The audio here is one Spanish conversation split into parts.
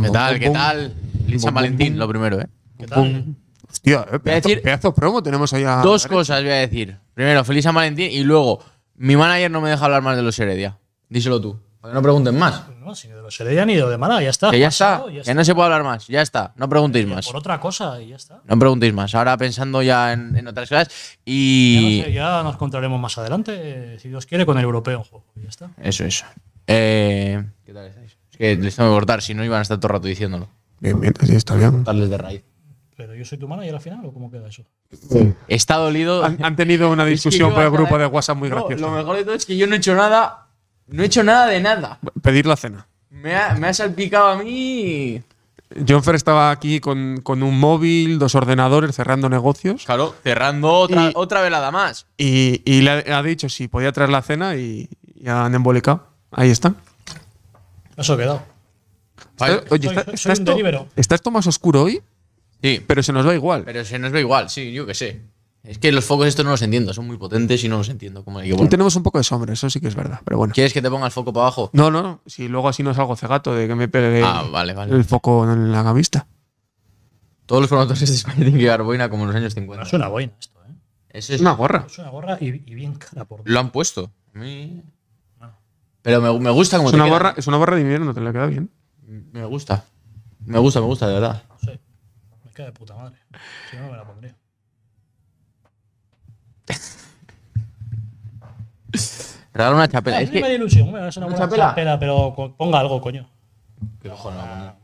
¿Qué tal? ¿Qué tal? Feliz San Valentín, lo primero, ¿eh? ¿Qué tal? Hostia, eh, pedazos promo tenemos allá. Dos cosas voy a decir. Primero, feliz San Valentín y luego, mi manager no me deja hablar más de los Heredia. Díselo tú no pregunten más. Pues no, sino de los de mana, ya está. Que ya, está, que no se puede hablar más, ya está. No preguntéis más. Por otra cosa, y ya está. No preguntéis más. Ahora pensando ya en, otras cosas y. Ya, nos encontraremos más adelante, eh, si Dios quiere, con el europeo en juego. Ya está. Eso, eso. Eh, ¿Qué tal estáis? Es que les tengo que cortar, si no iban a estar todo el rato diciéndolo. Bien, bien, así está bien. Darles de raíz. Pero yo soy tu y al final, ¿o cómo queda eso? Sí. Está dolido. Han, tenido una discusión por el grupo de WhatsApp muy no, Lo mejor de todo es que yo no he hecho nada no he hecho nada de nada. Pedir la cena. Me ha, salpicado a mí. John Fer estaba aquí con, un móvil, dos ordenadores, cerrando negocios. Claro, cerrando otra, velada más. Y, le ha dicho si podía traer la cena y, han embolicado. Ahí está. Eso ha quedado. oye, soy, está, esto, más oscuro hoy? Sí. Pero se nos ve igual. Pero se nos ve igual, sí, yo que sé. Es que los focos estos no los entiendo, son muy potentes y no los entiendo. Como Tenemos un poco de sombra, eso sí que es verdad, pero bueno. ¿Quieres que te ponga el foco para abajo? No, no, no. Si luego así no salgo cegato de que me pegue ah, vale, vale. el foco en la camista Todos los formatos de España tienen que llevar boina como en los años 50. es una boina esto, ¿eh? Eso es una gorra. Es una gorra y, bien cara por Lo han puesto. A mí... Pero me, gusta como es una Gorra, es una de invierno, te la queda bien. Me gusta. Me gusta, me gusta, de verdad. No sé. Me queda de puta madre. Si no, me la pondría. Regalar una chapela. Ah, es que... una, chapela? pero ponga algo, coño. Ah,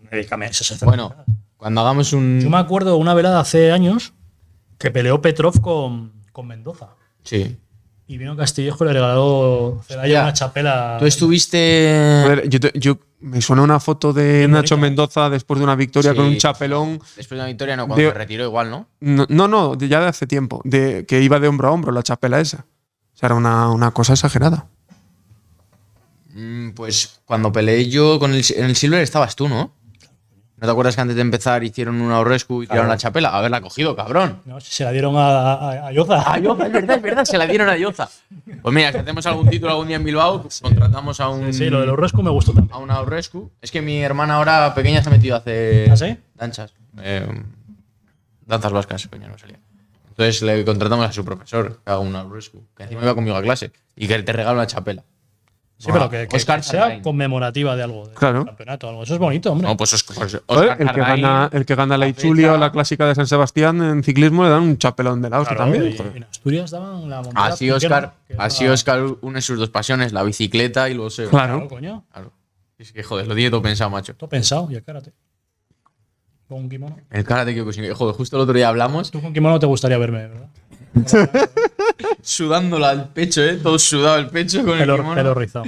bueno, cuando hagamos un. Yo me acuerdo de una velada hace años que peleó Petrov con, con Mendoza. Sí. Y vino Castillejo y le regaló Celaya una chapela. Tú estuviste. yo, me suena una foto de Nacho Mendoza después de una victoria con un chapelón. Después de una victoria, no, cuando se retiró igual, ¿no? ¿no? No, no, ya de hace tiempo. De, que iba de hombro a hombro la chapela esa. O sea, era una, cosa exagerada. Mm, pues cuando peleé yo con el, en el Silver estabas tú, ¿no? ¿No te acuerdas que antes de empezar hicieron una Orescu y tiraron la chapela? Haberla cogido, cabrón. No, se la dieron a, Ioza. a Yoza. es verdad, es verdad, se la dieron a Yoza. Pues mira, si hacemos algún título algún día en Bilbao, contratamos a un. Sí, lo del Orescu me gustó también. A una Orescu. Es que mi hermana ahora pequeña se ha metido a hacer. ¿Ah, sí? Danzas. Eh, danzas vascas, coño, no salía. Entonces le contratamos a su profesor, a un Rescue, que encima iba conmigo a clase y que te regala una chapela. Sí, pero que, Oscar sea conmemorativa de algo, de claro. campeonato, algo. Eso es bonito, hombre. No, pues Oscar, pues Oscar el, que gana, el que gana la, la o la clásica de San Sebastián en ciclismo, le dan un chapelón de la claro, también. en Asturias daban la Así Oscar, así Oscar une sus dos pasiones, la bicicleta y los… se. Claro. coño. Claro. Es que joder, lo tiene todo pensado, macho. Todo pensado, y acárate. Con un kimono. El karate Kyokushin. Joder, justo el otro día hablamos. Tú con kimono te gustaría verme, ¿verdad? Sudándola al pecho, ¿eh? Todo sudado el pecho con el kimono. Pelo rizado.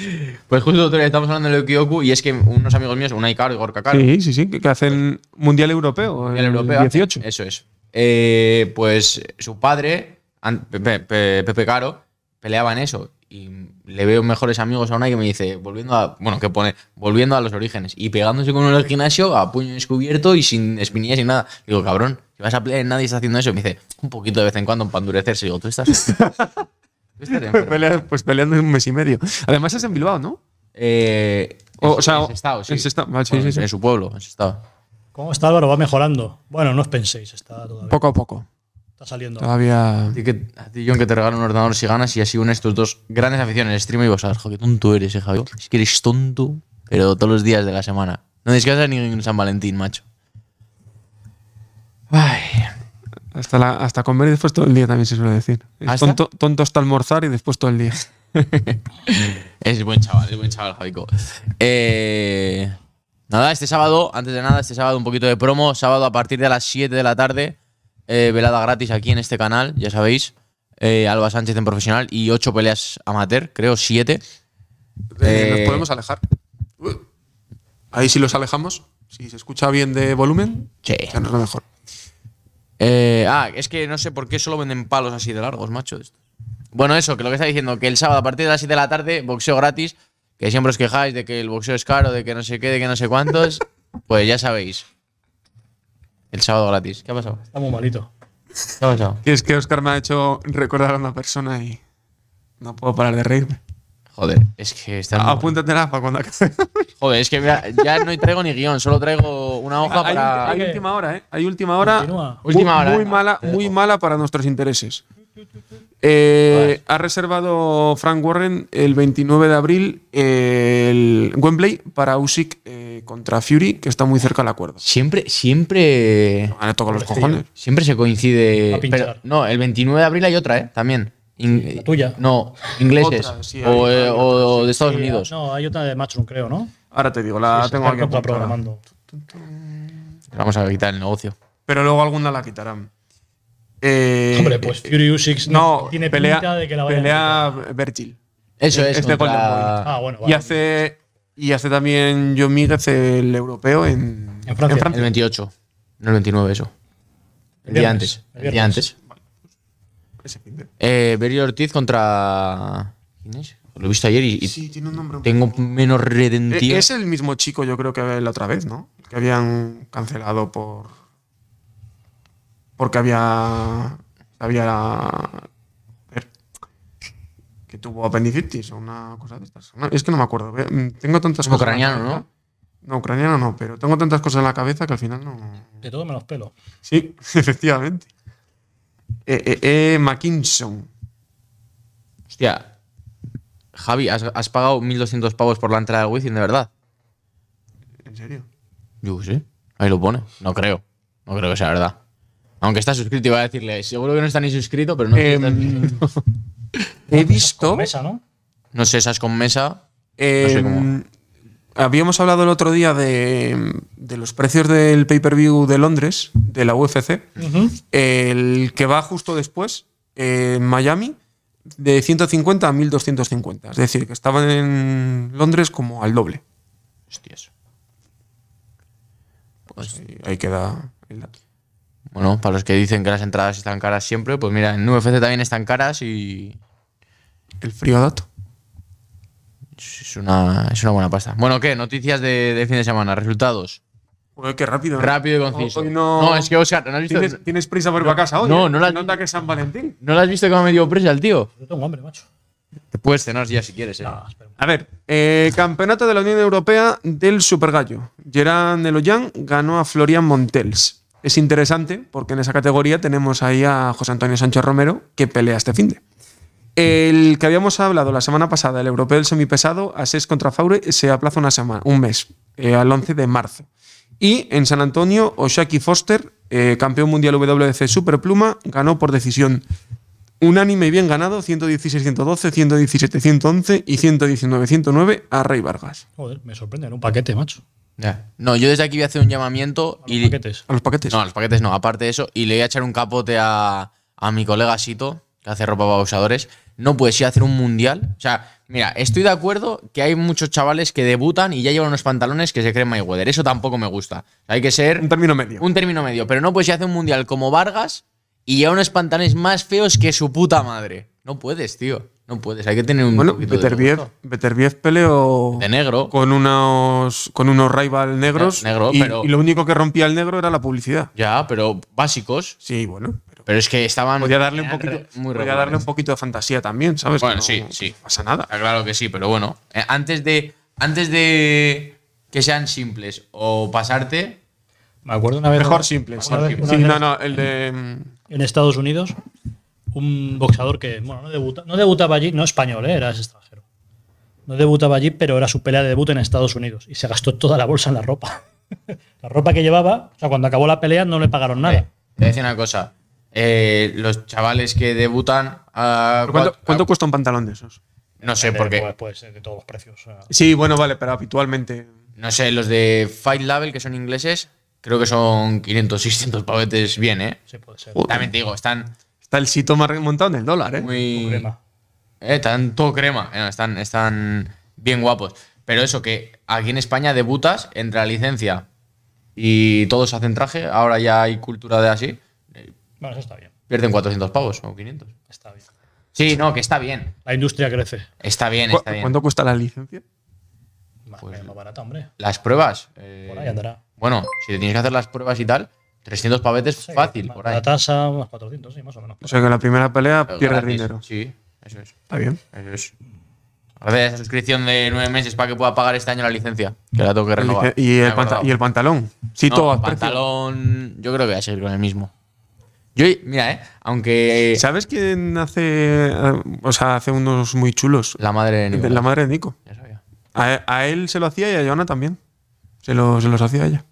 Pues justo el otro día estamos hablando de Kyoku y es que unos amigos míos, un Aikaro, y Gorka Karo… Sí, sí, sí, que hacen Mundial Europeo. Mundial Europeo. 18. Eso es. Eh, pues su padre, Pepe Caro, en eso. Y le veo mejores amigos a una que me dice, volviendo a, bueno, que pone, volviendo a los orígenes y pegándose con en el gimnasio a puño descubierto y sin espinillas y nada. Digo, cabrón, si vas a pelear nadie está haciendo eso. me dice, un poquito de vez en cuando para endurecerse. Digo, tú estás. pues peleando un mes y medio. Además es en Bilbao, ¿no? Eh, o, en, sea, en su pueblo, ¿Cómo está Álvaro? Va mejorando. Bueno, no os penséis, está todavía. Poco a poco. Está saliendo. Había. A ti, que, John, que te regalo un ordenador si ganas y así unes tus dos grandes aficiones, stream y vos sabes, qué tonto eres, eh, Javier. Es que eres tonto, pero todos los días de la semana. No descansas ni en San Valentín, macho. Ay. Hasta, hasta comer y después todo el día también se suele decir. tonto, hasta almorzar y después todo el día. es buen chaval, es buen chaval, Javico. Eh, nada, este sábado, antes de nada, este sábado un poquito de promo. Sábado a partir de las 7 de la tarde velada gratis aquí en este canal, ya sabéis. Eh, Alba Sánchez en profesional y ocho peleas amateur, creo, siete eh, eh, Nos podemos alejar. Ahí sí los alejamos. Si se escucha bien de volumen, sí. ya mejor. ah, es que no sé por qué solo venden palos así de largos, macho. Bueno, eso, que lo que está diciendo, que el sábado a partir de las 7 de la tarde, boxeo gratis, que siempre os quejáis de que el boxeo es caro, de que no sé qué, de que no sé cuántos, pues ya sabéis. El sábado gratis. ¿Qué ha pasado? Está muy malito. ¿Qué ha pasado? es que Oscar me ha hecho recordar a una persona y no puedo parar de reírme. Joder, es que está. apúntate la para cuando acabe. Joder, es que ya no traigo ni guión, solo traigo una hoja para. Hay última hora, ¿eh? Hay última hora. Última hora. Muy mala, muy mala para nuestros intereses. Eh, ha reservado Frank Warren el 29 de abril el Wembley para Usyk eh, contra Fury, que está muy cerca del acuerdo Siempre, siempre. los cojones. Siempre se coincide. no, el 29 de abril hay otra, ¿eh? También. ¿La tuya? No, ingleses. o, eh, de Estados Unidos. No, hay otra de Matchroom, creo, ¿no? Ahora te digo, la tengo aquí. programando. Vamos a quitar el negocio. Pero luego alguna la quitarán. Eh, Hombre, pues eh, Fury 6 no, tiene pelea, pelea Virgil. Eso eh, es. Este ah, bueno, Y hace y hace también John hace el europeo en, El 28, no el 29 eso. El, día antes. El, día antes. Pues, Ortiz contra ¿Quién es? Lo he visto ayer y, tengo menos redentía. Es el mismo chico, yo creo que la otra vez, ¿no? Que habían cancelado por porque había. Había. La, que tuvo apendicitis o una cosa de estas. es que no me acuerdo. Mm, tengo tantas cosas. Ucraniano, ¿no? No, ucraniano no, pero tengo tantas cosas en la cabeza que al final no. De todo menos pelo. Sí, efectivamente. Eh, eh, eh Mackinson. Hostia. Javi, has, has pagado 1.200 pavos por la entrada de Wizzing, de verdad. ¿En serio? Yo sí. Ahí lo pone. No creo. No creo que sea verdad. Aunque está suscrito, iba a decirle, seguro que no está ni suscrito, pero no em, He visto. mesa, ¿no? No sé, esas con mesa. Em, habíamos hablado el otro día de, los precios del pay-per-view de Londres, de la UFC. El que va justo después, en eh, Miami, de 150 a 1250. Es decir, que estaban en Londres como al doble. Hostias. Pues ahí, ahí queda el dato para los que dicen que las entradas están caras siempre, pues mira, en UFC también están caras y. El frío dato. Es una, es una buena pasta. Bueno, ¿qué? Noticias de, fin de semana, resultados. Joder, qué rápido. Rápido y conciso. no... es que, Oscar, ¿no has visto? ¿Tienes, prisa por ir a casa hoy? No, eh? no la has que San Valentín. ¿No la has visto que me ha metido prisa el tío? Yo tengo hambre, macho. Te puedes cenar ya si quieres, eh. a ver, eh, campeonato de la Unión Europea del Supergallo. Gerard Neloyan ganó a Florian Montels. Es interesante porque en esa categoría tenemos ahí a José Antonio Sánchez Romero que pelea este fin de. El que habíamos hablado la semana pasada, el europeo del semipesado, a 6 contra Faure, se aplaza una semana, un mes, eh, al 11 de marzo. Y en San Antonio, Oshaki Foster, eh, campeón mundial WC Superpluma, ganó por decisión unánime y bien ganado, 116-112, 117-111 y 119-109 a Rey Vargas. Joder, me sorprende, era un paquete, macho. No, yo desde aquí voy a hacer un llamamiento. ¿A y los paquetes? ¿A los paquetes? No, a los paquetes no, aparte de eso. Y le voy a echar un capote a, mi colega Sito, que hace ropa para usadores. No puedes ir a hacer un mundial. O sea, mira, estoy de acuerdo que hay muchos chavales que debutan y ya llevan unos pantalones que se creen Mayweather. Eso tampoco me gusta. hay que ser. Un término medio. Un término medio. Pero no puedes ir a hacer un mundial como Vargas y lleva unos pantalones más feos que su puta madre. No puedes, tío. No puedes, hay que tener un bueno, poquito Beterbiev, peleó de negro. con unos con unos rival negros negro, y, lo único que rompía el negro era la publicidad. Ya, pero básicos. Sí, bueno. Pero, es que estaban podía darle un poquito muy darle un poquito de fantasía también, ¿sabes? Bueno, sí, sí. No pasa nada. Ah, claro que sí, pero bueno, eh, antes de antes de que sean simples o pasarte me acuerdo una vez mejor simples. Simple. Sí, no, no, el de mm, en Estados Unidos un boxeador que, bueno, no, no debutaba allí, no español, eh, era extranjero. No debutaba allí, pero era su pelea de debut en Estados Unidos y se gastó toda la bolsa en la ropa. la ropa que llevaba, o sea, cuando acabó la pelea no le pagaron nada. te voy decir una cosa. Eh, los chavales que debutan. cuánto, cuesta un pantalón de esos? No sé, eh, porque. Puede pues, ser de todos los precios. Sí, bueno, vale, pero habitualmente. No sé, los de Fight Label, que son ingleses, creo que son 500, 600 pavetes bien, ¿eh? Sí, puede ser. También te digo, están Está el sitio más remontado en el dólar, ¿eh? Muy... Crema. Eh, están todo crema. Eh, están, bien guapos. Pero eso, que aquí en España debutas, entre la licencia y todos hacen traje. Ahora ya hay cultura de así. Eh, bueno, eso está bien. Pierden 400 pavos o 500. Está bien. Sí, no, que está bien. La industria crece. Está bien, está bien. ¿Cuánto cuesta la licencia? más pues barata, hombre. Las pruebas. ahí andará. Bueno, si tienes que hacer las pruebas y tal, 300 pavetes fácil, por ahí. La tasa, unos 400, sí, más o menos. O sea que la primera pelea pierde dinero. Sí, eso es. Está bien. Eso es. A ver, suscripción de nueve meses para que pueda pagar este año la licencia, que la tengo que renovar. ¿Y el, pantalón? Sí, todo El pantalón, yo creo que voy a seguir con el mismo. Yo, mira, eh, aunque. ¿Sabes quién hace. Eh, o sea, hace unos muy chulos? La madre de Nico. La madre de Nico. Ya sabía. A, él se lo hacía y a Joana también. Se, lo, se los hacía ella.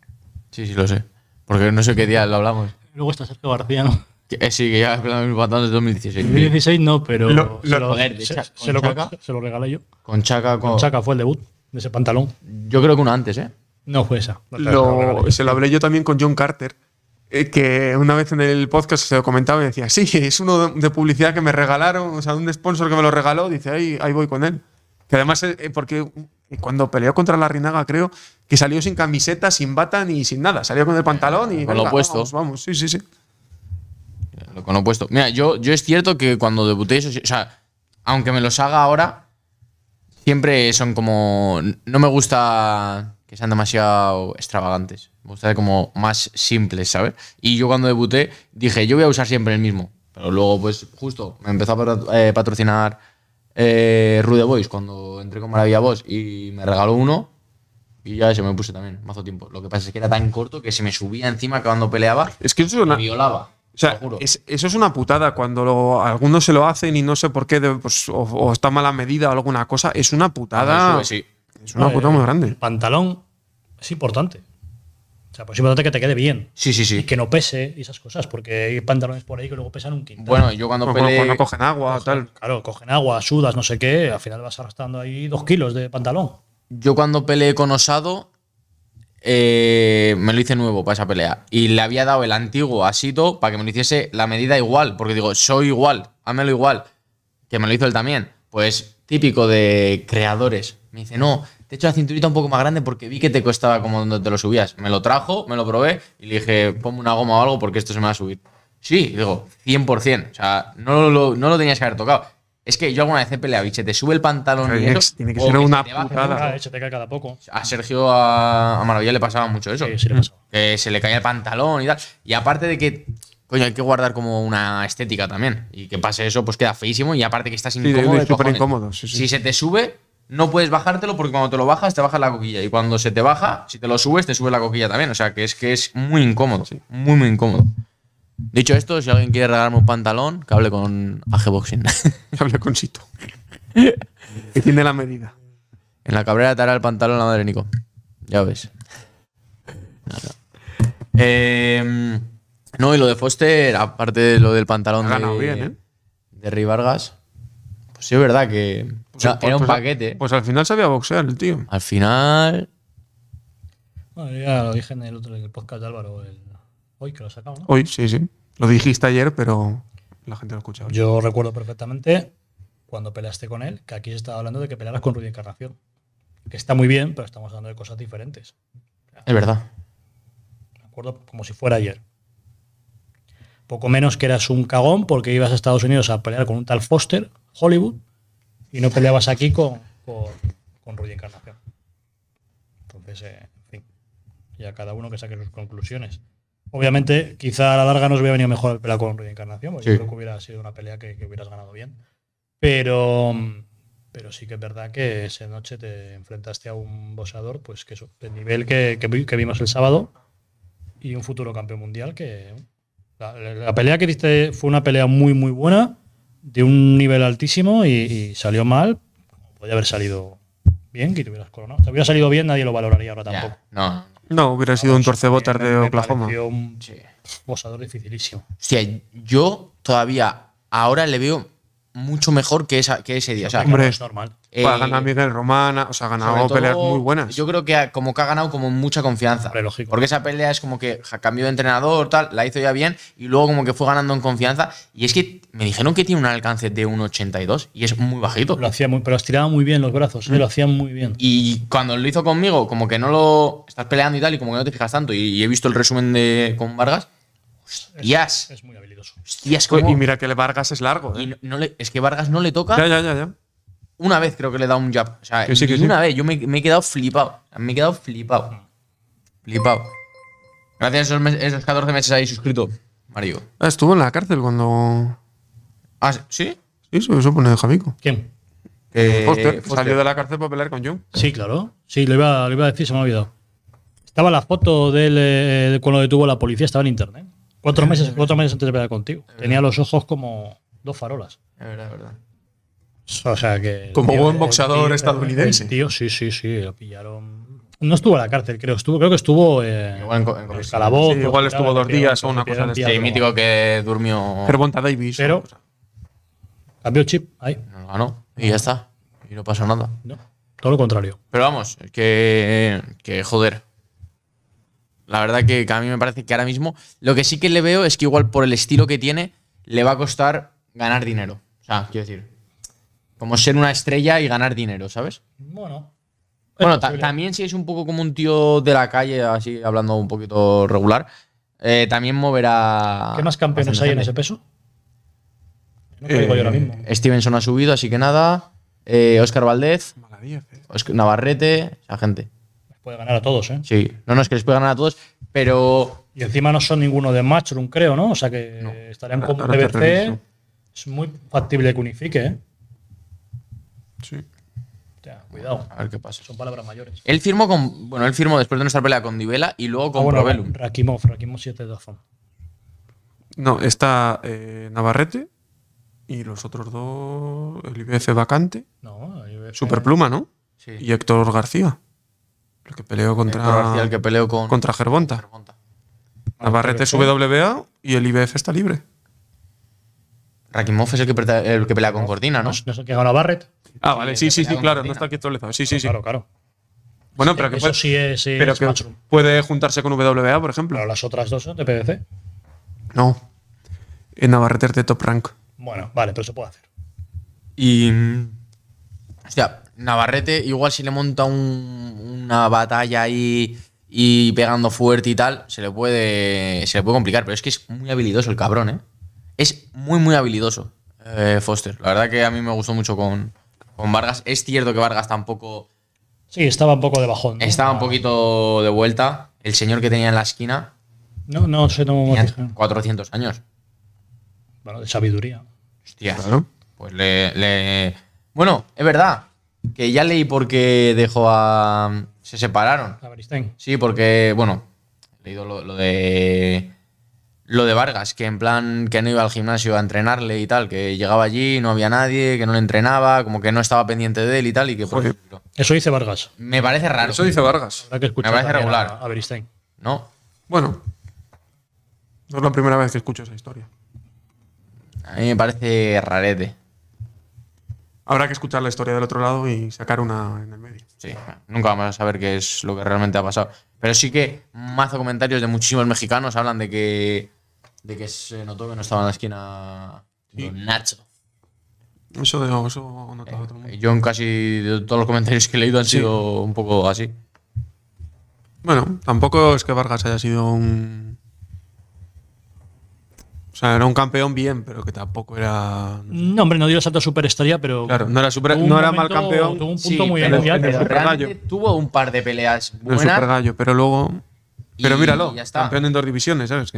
Sí, sí, lo sé. Porque no sé qué día lo hablamos. Luego está Sergio García, ¿no? Eh, sí, que ya es el pantalón de 2016. 2016 no, pero se, lo, se, lo se, lo, regalé yo. Con Chaca, fue el debut de ese pantalón. Yo creo que uno antes, ¿eh? No fue esa. se lo hablé yo también con John Carter, eh, que una vez en el podcast se lo comentaba y decía, sí, es uno de publicidad que me regalaron, o sea, un sponsor que me lo regaló, dice, ahí, ahí voy con él. Que además, eh, porque cuando peleó contra la Rinaga, creo, que salió sin camiseta, sin bata ni sin nada. Salió con el pantalón y. Con lo opuesto. Vamos, sí, sí, sí. Con lo opuesto. Mira, yo, yo es cierto que cuando debuté, o sea, aunque me los haga ahora, siempre son como. No me gusta que sean demasiado extravagantes. Me gusta como más simples, ¿sabes? Y yo cuando debuté dije, yo voy a usar siempre el mismo. Pero luego, pues justo, me empezó a eh, patrocinar eh, Rude Boys cuando entré con Maravilla Boss y me regaló uno y ya se me puse también, mazo tiempo. Lo que pasa es que era tan corto que se me subía encima cuando peleaba. Es que eso es una. Me violaba. O sea, eso es una putada cuando lo, algunos se lo hacen y no sé por qué, pues, o, está mala medida o alguna cosa. Es una putada. Es una putada muy grande. El pantalón es importante. O sea, pues es importante que te quede bien. Sí, sí, sí. Y que no pese y esas cosas, porque hay pantalones por ahí que luego pesan un quinto. Bueno, yo cuando pues peleé, cogen agua tal. Claro, cogen agua, sudas, no sé qué, al final vas arrastrando ahí dos kilos de pantalón yo cuando peleé con Osado, eh, me lo hice nuevo para esa pelea. Y le había dado el antiguo asito para que me lo hiciese la medida igual. Porque digo, soy igual, hámelo igual. Que me lo hizo él también. Pues típico de creadores. Me dice, no, te he hecho la cinturita un poco más grande porque vi que te costaba como donde te lo subías. Me lo trajo, me lo probé y le dije, ponme una goma o algo porque esto se me va a subir. Sí, digo, 100%. O sea, no lo, no lo tenías que haber tocado. Es que yo alguna vez he peleado y se te sube el pantalón. y tiene que ser una putada. te cae cada poco. A Sergio, a, Maravilla le pasaba mucho eso. Sí, sí le pasó. Mm. Que se le caía el pantalón y tal. Y aparte de que coño, hay que guardar como una estética también. Y que pase eso, pues queda feísimo. Y aparte que estás incómodo. Sí, Si se te sube, no puedes bajártelo porque cuando te lo bajas, te baja la coquilla. Y cuando se te baja, si te lo subes, te sube la coquilla también. O sea que es que es muy incómodo. Muy, muy incómodo. Dicho esto, si alguien quiere regalarme un pantalón, que hable con AG Boxing. que hable con Sito. que tiene la medida. En la cabrera te hará el pantalón la madre Nico. Ya ves. Em, no, y lo de Foster, aparte de lo del pantalón de, ¿eh? de Rivargas, pues sí es verdad que pues, pues, era, un pues, paquete. Pues al final sabía boxear el tío. Al final. Bueno, ya lo dije en el otro podcast Álvaro, el Hoy que lo sacamos. Hoy, sí, sí. Lo dijiste ayer, pero la gente lo escucha. Yo recuerdo perfectamente cuando peleaste con él, que aquí se estaba hablando de que pelearas con Rudy Encarnación. Que está muy bien, pero estamos hablando de cosas diferentes. Es verdad. acuerdo como si fuera ayer. Poco menos que eras un cagón porque ibas a Estados Unidos a pelear con un tal Foster, Hollywood, y no peleabas aquí con, con, Rudy Encarnación. Entonces, eh, en fin, ya cada uno que saque sus conclusiones. Obviamente, quizá a la larga nos hubiera venido mejor el pelea con Reencarnación, porque yo creo que hubiera sido una pelea que, hubieras ganado bien. Pero, pero sí que es verdad que esa noche te enfrentaste a un boxeador, pues que eso, del nivel que, vimos el sábado y un futuro campeón mundial que. La, pelea que diste fue una pelea muy, muy buena, de un nivel altísimo y, salió mal. Podría haber salido bien que te hubieras coronado. Te hubiera salido bien, nadie lo valoraría ahora tampoco. no, no, hubiera sido un torcebotas de Oklahoma. Me un sí. dificilísimo. Hostia, yo todavía ahora le veo mucho mejor que, esa, que ese día. O sea, es normal. Eh, pues ha ganado Miguel Romana, o sea, ha ganado peleas muy buenas. Yo creo que como que ha ganado como mucha confianza. lógico. Porque esa pelea es como que cambió de entrenador, tal, la hizo ya bien y luego como que fue ganando en confianza. Y es que me dijeron que tiene un alcance de 1,82 y es muy bajito. Lo hacía muy, pero estiraba muy bien los brazos, ¿eh? mm. lo hacía muy bien. Y cuando lo hizo conmigo, como que no lo estás peleando y tal, y como que no te fijas tanto. y he visto el resumen de con Vargas Hostias. Es, muy habilidoso. Hostias, como… Y mira que Vargas es largo. Y ¿eh? no, le, es que Vargas no le toca. Ya, ya, ya, ya. Una vez creo que le da un jab. O sea, una vez. Yo me, he quedado flipado. Me he quedado flipado. Flipado. Gracias a esos, 14 meses ahí suscrito, Mario. Ah, estuvo en la cárcel cuando. Ah, ¿sí? Sí, eso pone de Javico. ¿Quién? Eh, Salió de la cárcel para pelear con Jung. Sí, claro. Sí, lo iba, iba a decir, se me ha olvidado. Estaba la foto de él eh, cuando detuvo la policía, estaba en internet. Cuatro meses, meses antes de pelear contigo. Tenía los ojos como dos farolas. Es verdad, es verdad. O sea que. Como buen boxeador estadounidense. Tío, sí, sí, sí, lo pillaron. No estuvo en la cárcel, creo. Estuvo, creo que estuvo igual en, calabozo. igual estuvo dos días o una cosa de Sí, mítico que durmió. Davis. Pero. Cambió el chip ahí. No ganó. Y ya está. Y no pasó nada. No, todo lo contrario. Pero vamos, que. Que joder. La verdad que, a mí me parece que ahora mismo lo que sí que le veo es que igual por el estilo que tiene le va a costar ganar dinero. O sea, quiero decir, como ser una estrella y ganar dinero, ¿sabes? Bueno. Bueno, también si es un poco como un tío de la calle, así hablando un poquito regular, eh, también moverá... ¿Qué más campeones hay en ese peso? No eh, digo yo ahora mismo. Stevenson ha subido, así que nada. Oscar eh, Valdez. Eh. Navarrete, esa gente puede ganar a todos, ¿eh? Sí, no, no es que les puede ganar a todos, pero. Y encima no son ninguno de Matchroom, creo, ¿no? O sea que estarían ah, con PVC. Es muy factible que unifique, ¿eh? Sí. cuidado. A ver qué pasa. Son palabras mayores. Él firmó con. Bueno, él firmó después de nuestra pelea con Divela y luego con ah, Rakimov, Rakimov 7 de Dazón. No, está eh, Navarrete y los otros dos. El IBF vacante. No, el IBF. Superpluma, ¿no? Sí. Y Héctor García. El que peleó contra. El, que peleó contra Gervonta. Navarrete es WBA y el IBF está libre. Rakimov es el que, pelea, con Cortina, ¿no? No, es el que ganó Barrett. Ah, vale, sí, sí, sí, claro, no está aquí actualizado. Sí, sí, sí. Claro, claro. Bueno, pero que, puede, sí pero puede juntarse con WBA, por ejemplo. Pero las otras dos son de PDC. No. En Navarrete es de top rank. Bueno, vale, pero se puede hacer. Y. sea, Navarrete, igual si le monta una batalla ahí y pegando fuerte y tal, se le puede. Se le puede complicar. Pero es que es muy habilidoso el cabrón, ¿eh? Es muy, muy habilidoso. Eh, Foster. La verdad que a mí me gustó mucho con, Vargas. Es cierto que Vargas tampoco. Sí, estaba un poco de bajón. Estaba un poquito de vuelta. El señor que tenía en la esquina. No, no se tomó 400 años. Bueno, de sabiduría. Hostia. Pues le. Bueno, es verdad. Que ya leí porque dejó a. Se separaron. A Beristain. Sí, porque, bueno, he leído lo, de. Lo de Vargas, que en plan que no iba al gimnasio a entrenarle y tal, que llegaba allí, no había nadie, que no le entrenaba, como que no estaba pendiente de él y tal, y que por Eso dice Vargas. Me parece raro. Eso dice Vargas. me parece regular. A Beristain. ¿No? Bueno. No es la primera vez que escucho esa historia. A mí me parece rarete habrá que escuchar la historia del otro lado y sacar una en el medio. Sí, nunca vamos a saber qué es lo que realmente ha pasado. Pero sí que mazo comentarios de muchísimos mexicanos hablan de que, que se notó que no estaba en la esquina Nacho. Eso de eso no eh, otro mundo. Yo en casi todos los comentarios que he leído han sido un poco así. Bueno, tampoco es que Vargas haya sido un, o sea, era un campeón bien, pero que tampoco era. No, hombre, no dio el salto a pero. Claro, no era, era mal campeón. Tuvo un punto muy Tuvo un par de peleas buenas. Super Gallo, pero luego. Pero míralo, campeón en dos divisiones, ¿sabes?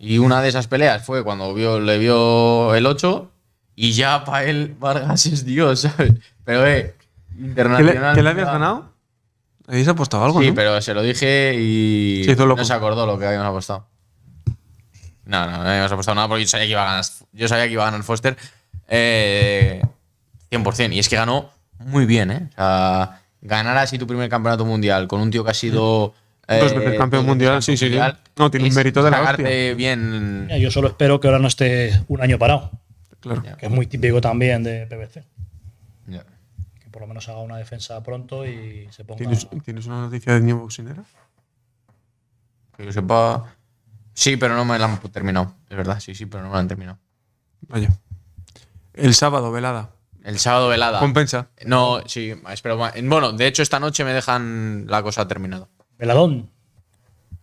Y una de esas peleas fue cuando le vio el 8 y ya para él Vargas es Dios, ¿sabes? Pero, eh, internacional. le, habías ganado? Habías apostado algo? Sí, pero se lo dije y. No se acordó lo que habíamos apostado. No, no, no habíamos apostado nada porque yo sabía que iba a ganar, yo sabía que iba a ganar Foster eh, 100%. Y es que ganó muy bien, ¿eh? O sea, ganar así tu primer campeonato mundial con un tío que ha sido. Eh, Dos veces eh, campeón mundial, sí, sí, No, tiene un mérito de la hostia. bien. Yo solo espero que ahora no esté un año parado. Claro. Que es muy típico también de PBC. Ya. Que por lo menos haga una defensa pronto y se ponga. ¿Tienes, una noticia de New oxinera? Que yo sepa. Sí, pero no me la han terminado. Es verdad, sí, sí, pero no me la han terminado. Vaya. El sábado, velada. El sábado, velada. ¿Compensa? No, sí, espero. Bueno, de hecho, esta noche me dejan la cosa terminada. Veladón.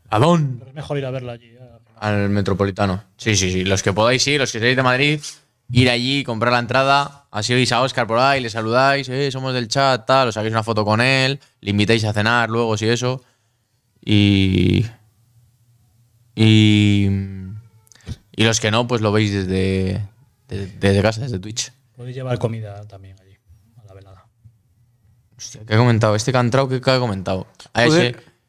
Adón. mejor ir a verla allí. Eh, al metropolitano. Sí, sí, sí. Los que podáis ir, los que seáis de Madrid, ir allí, comprar la entrada. Así veis a Oscar por ahí, le saludáis, eh, somos del chat, tal, os hagáis una foto con él, le invitáis a cenar luego, si eso. Y y, y los que no, pues lo veis desde, desde, casa, desde Twitch. Podéis llevar comida también allí, a la velada. Hostia, ¿qué ha comentado? Este que ¿qué, ha comentado?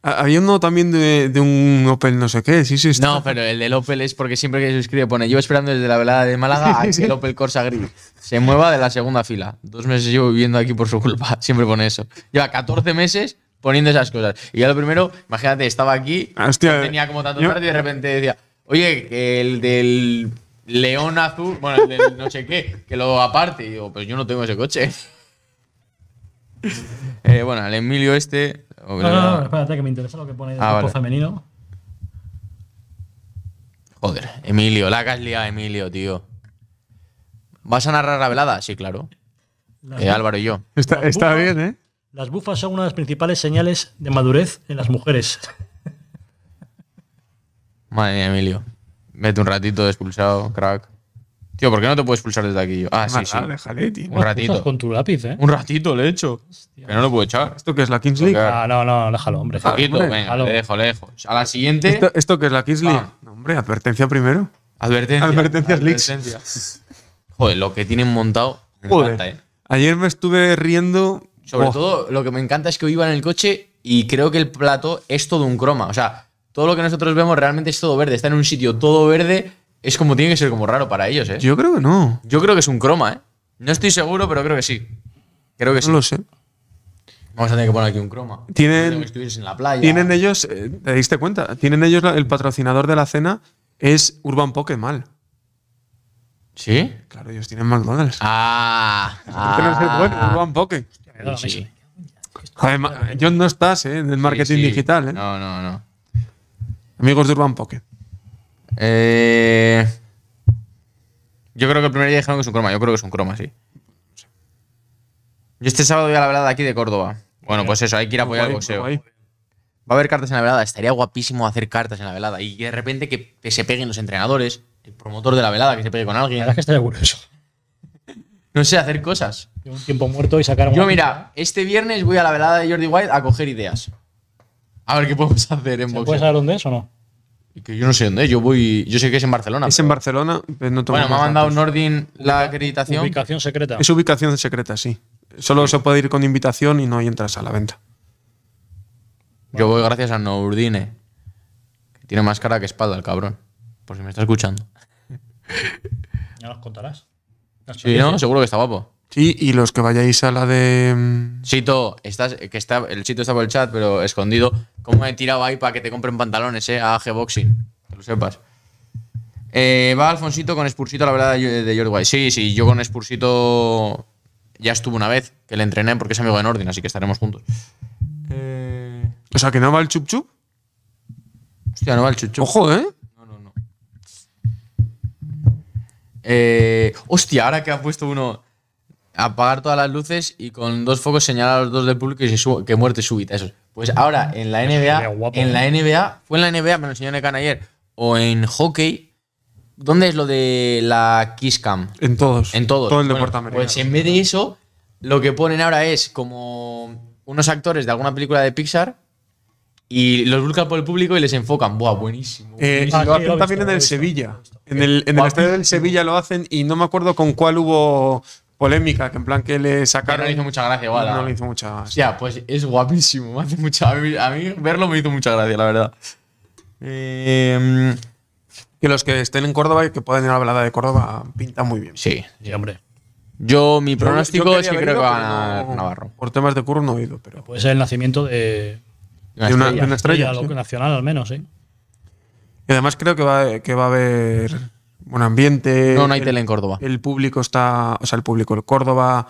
Habiendo uno también de, un Opel no sé qué, sí, sí. Está. No, pero el del Opel es porque siempre que se suscribe pone, llevo esperando desde la velada de Málaga a que el Opel Corsa Gris se mueva de la segunda fila. Dos meses llevo viviendo aquí por su culpa, siempre pone eso. Lleva 14 meses poniendo esas cosas. Y ya lo primero, imagínate, estaba aquí, tenía como tanto tarde y de repente decía, oye, que el del León Azul, bueno, el del no sé qué, que lo aparte. Y digo, pues yo no tengo ese coche. Eh, bueno, el Emilio este. No, no, no, espérate, que me interesa lo que pone de ah, femenino. Joder, Emilio, la Caslia, Emilio, tío. ¿Vas a narrar la velada? Sí, claro. eh, Álvaro y yo. Está, está bien, ¿eh? Las bufas son una de las principales señales de madurez en las mujeres. Madre mía, Emilio. Mete un ratito de expulsado, crack. Tío, ¿por qué no te puedo expulsar desde aquí? Ah, sí, sí. Déjale, tío. Un ratito. con tu lápiz, ¿eh? Un ratito le he hecho. Hostia. Que no lo puedo echar. ¿Esto qué es la Kings League? Ah, no, no, déjalo, hombre. Un venga, le dejo, le dejo. A la siguiente. ¿Esto, esto qué es la Kings ah. League? hombre, advertencia primero. Advertencia. Advertencias Advertencia. Joder, lo que tienen montado. Joder. Eh. Ayer me estuve riendo sobre todo, lo que me encanta es que iba en el coche y creo que el plato es todo un croma. O sea, todo lo que nosotros vemos realmente es todo verde. Está en un sitio todo verde. Es como tiene que ser como raro para ellos, ¿eh? Yo creo que no. Yo creo que es un croma, ¿eh? No estoy seguro, pero creo que sí. Creo que sí. No lo sé. Vamos a tener que poner aquí un croma. Tienen, en la playa. ¿tienen ellos, eh, te diste cuenta, tienen ellos el patrocinador de la cena es Urban mal. ¿Sí? Claro, ellos tienen McDonald's. Ah, ah, Urban yo sí. John, no estás ¿eh? en el marketing digital. ¿eh? No, no, no. Amigos de Urban Pocket. Eh, yo creo que el primer día dijeron que es un croma. Yo creo que es un croma, sí. Yo este sábado voy a la velada aquí de Córdoba. Bueno, pues eso, hay que ir a apoyar el boxeo. Va a haber cartas en la velada. Estaría guapísimo hacer cartas en la velada. Y de repente que se peguen los entrenadores, el promotor de la velada, que se pegue con alguien. La verdad que estaría curioso eso. No sé hacer cosas. un tiempo muerto y sacar Yo, mira, este viernes voy a la velada de Jordi White a coger ideas. A ver qué podemos hacer en boxeo. ¿Puedes saber dónde es o no? Que yo no sé dónde, yo voy. Yo sé que es en Barcelona. Es en Barcelona, Bueno, me ha mandado Nordin la acreditación. Ubicación secreta. Es ubicación secreta, sí. Solo se puede ir con invitación y no hay entras a la venta. Yo voy gracias a Nordine Que tiene más cara que espalda el cabrón. Por si me está escuchando. no nos contarás. Sí, no, seguro que está guapo. Sí, y los que vayáis a la de. Mm, Sito, estás, que está, el Chito está por el chat, pero escondido. ¿Cómo he tirado ahí para que te compren pantalones, eh? A G-Boxing. Que lo sepas. Eh, va Alfonsito con Spursito, la verdad, de George Sí, sí, yo con Spursito ya estuve una vez, que le entrené porque es amigo de orden así que estaremos juntos. Eh, o sea, que no va el chup chup. Hostia, no va el chup chup. Ojo, ¿eh? Eh, hostia, ahora que ha puesto uno apagar todas las luces y con dos focos señalar a los dos del público y que muerte súbita. Eso. Pues ahora en la NBA, en la NBA, fue en la NBA, me lo enseñó Necan ayer, o en hockey. ¿Dónde es lo de la Kiss Cam? En todos. En todos. Todo el Pues en vez de eso, lo que ponen ahora es como unos actores de alguna película de Pixar y los buscan por el público y les enfocan. Buah, buenísimo. lo eh, hacen ah, también en el Sevilla. En el, en estadio del Sevilla lo hacen y no me acuerdo con cuál hubo polémica, que en plan que le sacaron. no le hizo mucha gracia, igual. No, le hizo mucha gracia. pues es guapísimo. Me hace mucha, a, mí, verlo me hizo mucha gracia, la verdad. Em, que los que estén en Córdoba y que puedan ir a la velada de Córdoba pinta muy bien. Sí, sí hombre. Yo, mi pronóstico es que creo que va a ganar Navarro. Por temas de curro no he ido, pero. Puede ser el nacimiento de una una, estrella, nacional al menos, sí. Y además creo que va, a haber Un ambiente. No, hay tele en Córdoba. El público está, o sea, el público, el Córdoba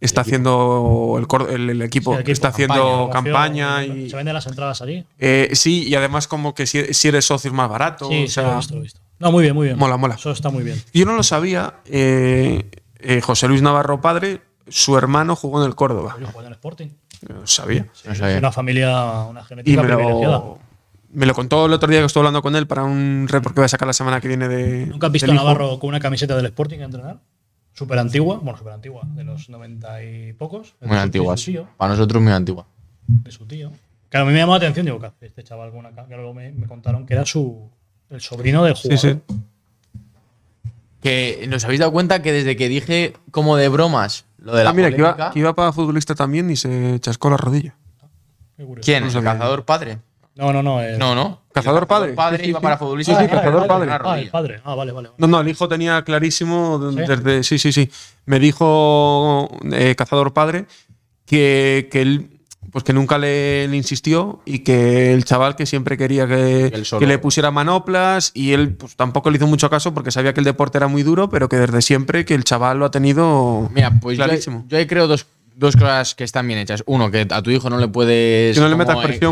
está haciendo el, equipo, está haciendo campaña y se venden las entradas allí eh, sí y además como que si, eres socio es más barato sí, o lo he visto, no muy bien muy bien mola mola eso está muy bien yo no lo sabía eh, eh, José Luis Navarro padre su hermano jugó en el Córdoba yo en el Sporting no sabía. sabía. Es una familia, una genética me privilegiada. Lo, me lo contó el otro día que estuve hablando con él para un report que voy a sacar la semana que viene de. ¿Nunca has visto a Navarro con una camiseta del Sporting a entrenar? Súper antigua, bueno, súper antigua, de los 90 y pocos. Muy antigua. Para nosotros, muy antigua. De su tío. Claro, a mí me llamó la atención, digo, este chaval alguna que luego me, me, contaron que era su el sobrino del jugador. Sí, sí. Que nos habéis dado cuenta que desde que dije como de bromas ah, mira, que iba, iba, para futbolista también y se chascó la rodilla. ¿Quién? ¿El cazador padre? No, no, no. No, no. ¿Cazador, padre? padre iba para futbolista. Sí, cazador ah, padre. Ah, el padre. Ah, vale, vale, No, no, el hijo tenía clarísimo desde. Sí, sí, sí. Me dijo eh, cazador padre que, que él pues que nunca le, insistió y que el chaval que siempre quería que, le pusiera manoplas y él pues, tampoco le hizo mucho caso porque sabía que el deporte era muy duro, pero que desde siempre que el chaval lo ha tenido pues clarísimo. Yo, ahí creo dos, dos, cosas que están bien hechas. Uno, que a tu hijo no le puedes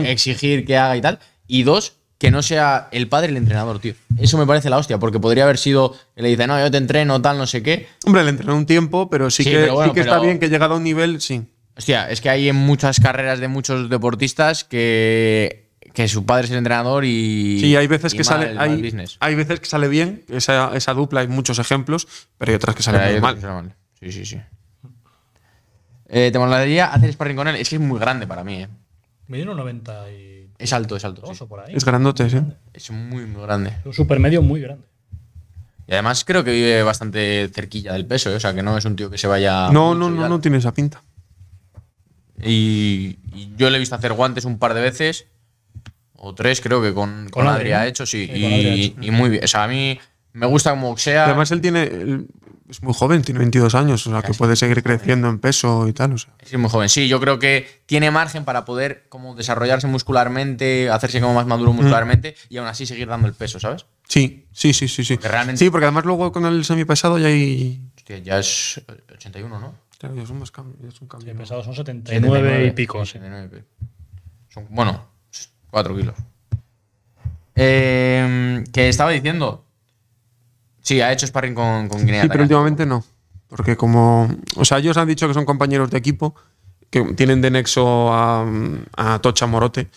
exigir que haga y tal. Y dos, que no sea el padre el entrenador, tío. Eso me parece la hostia, porque podría haber sido, le dice, no, yo te entreno, tal, no sé qué. Hombre, le entrenó un tiempo, pero sí, que, sí que está bien que llegado a un nivel, sí. Hostia, es que hay en muchas carreras de muchos deportistas que, su padre es el entrenador y. Sí, hay veces que sale. Hay, hay, veces que sale bien, esa, dupla, hay muchos ejemplos, pero hay otras que salen mal. Sí, sí, sí. Eh, ¿Te molaría hacer sparring con él? Es que es muy grande para mí, ¿eh? Me 90 y. Es alto, es alto. Es grandote, sí. Es muy, muy grande. Un supermedio muy grande. Y además creo que vive bastante cerquilla del peso, eh. o sea que no es un tío que se vaya. No, no, no, no tiene esa pinta. Y, yo le he visto hacer guantes un par de veces, o tres creo que con, con, Adri ha hecho, sí. y, muy bien. O sea, a mí me gusta como sea Además, él tiene. es muy joven, tiene 22 años, o sea, que puede seguir creciendo en peso y tal. O sea. Es muy joven, sí. Yo creo que tiene margen para poder como desarrollarse muscularmente, hacerse como más maduro mm. muscularmente y aún así seguir dando el peso, ¿sabes? Sí, sí, sí, sí. sí. Porque Sí, porque además luego con el semipesado ya hay. Hostia, ya es 81, ¿no? ya son más Son 79, y pico. bueno, 4 kilos. Em, ¿Qué estaba diciendo. Sí, ha hecho sparring con, Guinea. Sí, pero últimamente no. Porque como. O sea, ellos han dicho que son compañeros de equipo, que tienen de nexo a, Tocha Morote.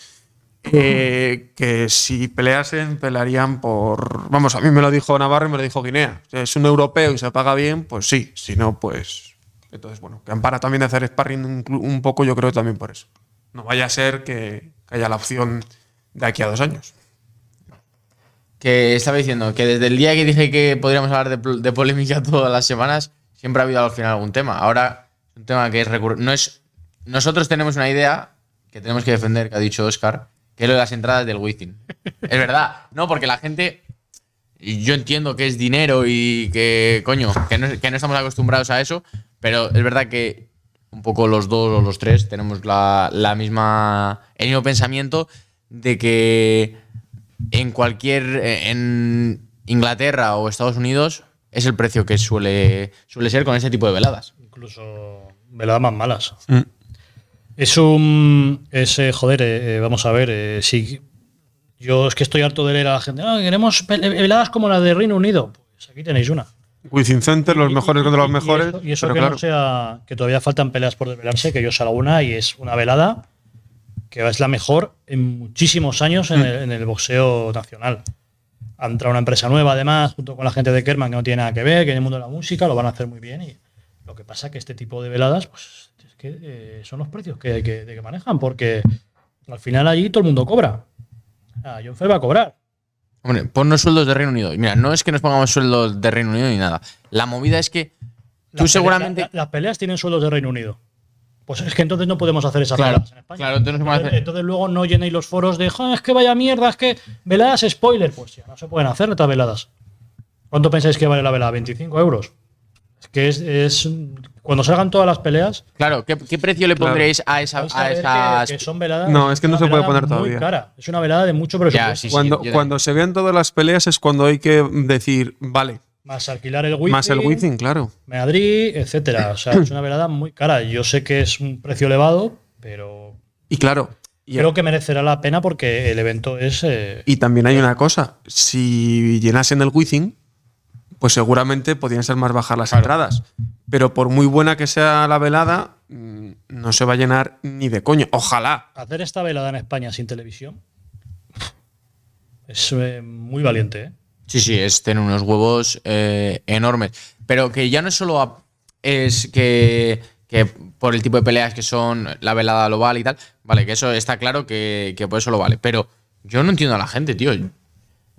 que si peleasen, pelearían por. Vamos, a mí me lo dijo Navarro y me lo dijo Guinea. es un europeo y se paga bien, pues sí. Si no, pues entonces, bueno, que Ampara también de hacer sparring un poco, yo creo también por eso. No vaya a ser que haya la opción de aquí a dos años. Que estaba diciendo que desde el día que dije que podríamos hablar de, polémica todas las semanas, siempre ha habido al final algún tema. Ahora, un tema que es recurrente. No es... Nosotros tenemos una idea que tenemos que defender, que ha dicho Oscar, que es lo de las entradas del Wizzing. es verdad, no, porque la gente. Yo entiendo que es dinero y que, coño, que no estamos acostumbrados a eso, pero es verdad que un poco los dos o los tres tenemos la, misma, el mismo pensamiento de que en cualquier, en Inglaterra o Estados Unidos es el precio que suele, suele ser con ese tipo de veladas. Incluso veladas más malas. Mm. Es un. Es, eh, joder, eh, eh, vamos a ver, si. Yo es que estoy harto de leer a la gente. No, ah, queremos veladas como la de Reino Unido. Pues aquí tenéis una. Wizzing los mejores contra los mejores. Y eso, que sea que todavía faltan peleas por desvelarse, que yo salgo una y es una velada que es la mejor en muchísimos años mm. en, el, boxeo nacional. Ha entrado una empresa nueva, además, junto con la gente de Kerman, que no tiene nada que ver, que en el mundo de la música lo van a hacer muy bien. Y lo que pasa es que este tipo de veladas, pues, es que eh, son los precios que, manejan, porque al final allí todo el mundo cobra. Ah, John va a cobrar. Hombre, ponnos sueldos de Reino Unido. Mira, no es que nos pongamos sueldos de Reino Unido ni nada. La movida es que tú seguramente. las peleas tienen sueldos de Reino Unido. Pues es que entonces no podemos hacer esas veladas en España. Claro, entonces, hacer... entonces, luego no llenéis los foros de ah, es que vaya mierda, es que veladas spoiler. Pues ya no se pueden hacer estas veladas. ¿Cuánto pensáis que vale la velada? ¿25 euros? que es, cuando salgan todas las peleas. Claro, ¿qué, precio le pondréis a, esas.? son veladas, no, es que no se puede poner todavía. Es una velada de mucho presupuesto. cuando, cuando se vean todas las peleas es cuando hay que decir, vale. Más alquilar el Wizzing. Más el Wizzing, claro. Madrid, etcétera. O sea, es una velada muy cara. Yo sé que es un precio elevado, pero. Y claro. creo que merecerá la pena porque el evento es. Eh, y también hay una cosa. Si llenasen el Wizzing pues seguramente podrían ser más bajas las entradas. Pero por muy buena que sea la velada, mm, no se va a llenar ni de coño. Ojalá. Hacer esta velada en España sin televisión es eh, muy valiente. ¿eh? Sí, sí, es tener unos huevos eh, enormes. Pero que ya no es solo es que, por el tipo de peleas que son, la velada global y tal. Vale, que eso está claro que, que por eso lo vale. Pero yo no entiendo a la gente, tío.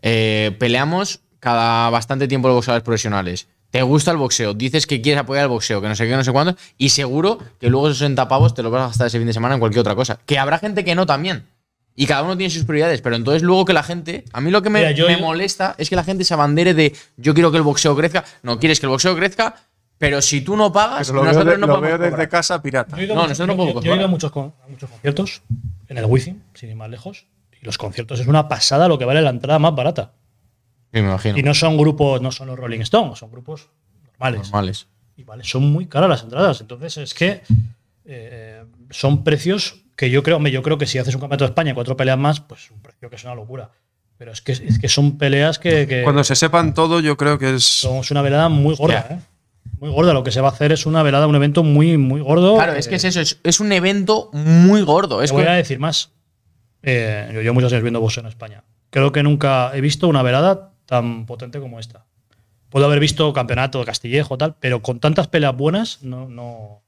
Eh, peleamos cada bastante tiempo los boxeadores profesionales. Te gusta el boxeo, dices que quieres apoyar el boxeo, que no sé qué, no sé cuánto, y seguro que luego esos 60 pavos te los vas a gastar ese fin de semana en cualquier otra cosa. Que habrá gente que no también. Y cada uno tiene sus prioridades, pero entonces luego que la gente, a mí lo que me, molesta es que la gente se abandere de yo quiero que el boxeo crezca, no quieres que el boxeo crezca, pero si tú no pagas, desde casa pirata. no, nosotros Yo a muchos, conciertos en el Wizzing, sin ir más lejos, y los conciertos es una pasada lo que vale la entrada más barata. Y no son grupos, no son los Rolling Stones, son grupos normales. Normales. Y vale, son muy caras las entradas. Entonces es que eh, son precios que yo creo, yo creo que si haces un campeonato de España cuatro peleas más, pues un precio que es una locura. Pero es que, son peleas que, Cuando se sepan todo, yo creo que es. Es una velada muy gorda, ¿eh? Muy gorda. Lo que se va a hacer es una velada, un evento muy, muy gordo. Claro, es que es eso, es, un evento muy gordo. voy a decir más. Eh, yo muchos años viendo boxeo en España. Creo que nunca he visto una velada tan potente como esta. Puedo haber visto campeonato, de Castillejo, tal, pero con tantas peleas buenas no, no,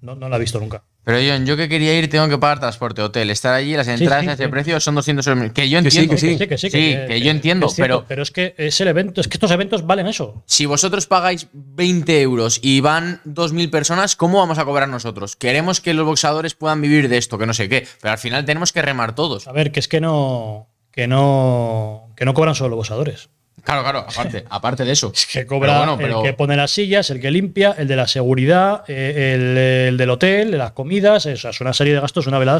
no, la he visto nunca. Pero John, yo que quería ir tengo que pagar transporte, hotel, estar allí, las entradas ese precio son 200 Que yo entiendo. sí, que sí. Que, yo entiendo, pero... Pero es que es el evento, es que estos eventos valen eso. Si vosotros pagáis 20 euros y van 2.000 personas, ¿cómo vamos a cobrar nosotros? Queremos que los boxadores puedan vivir de esto, que no sé qué, pero al final tenemos que remar todos. A ver, que es que no... Que no que no cobran solo los bosadores. Claro, claro, aparte, aparte de eso. Es que cobra el que pone las sillas, el que limpia, el de la seguridad, eh, el, del hotel, las comidas, eh, o es una serie de gastos, una velada.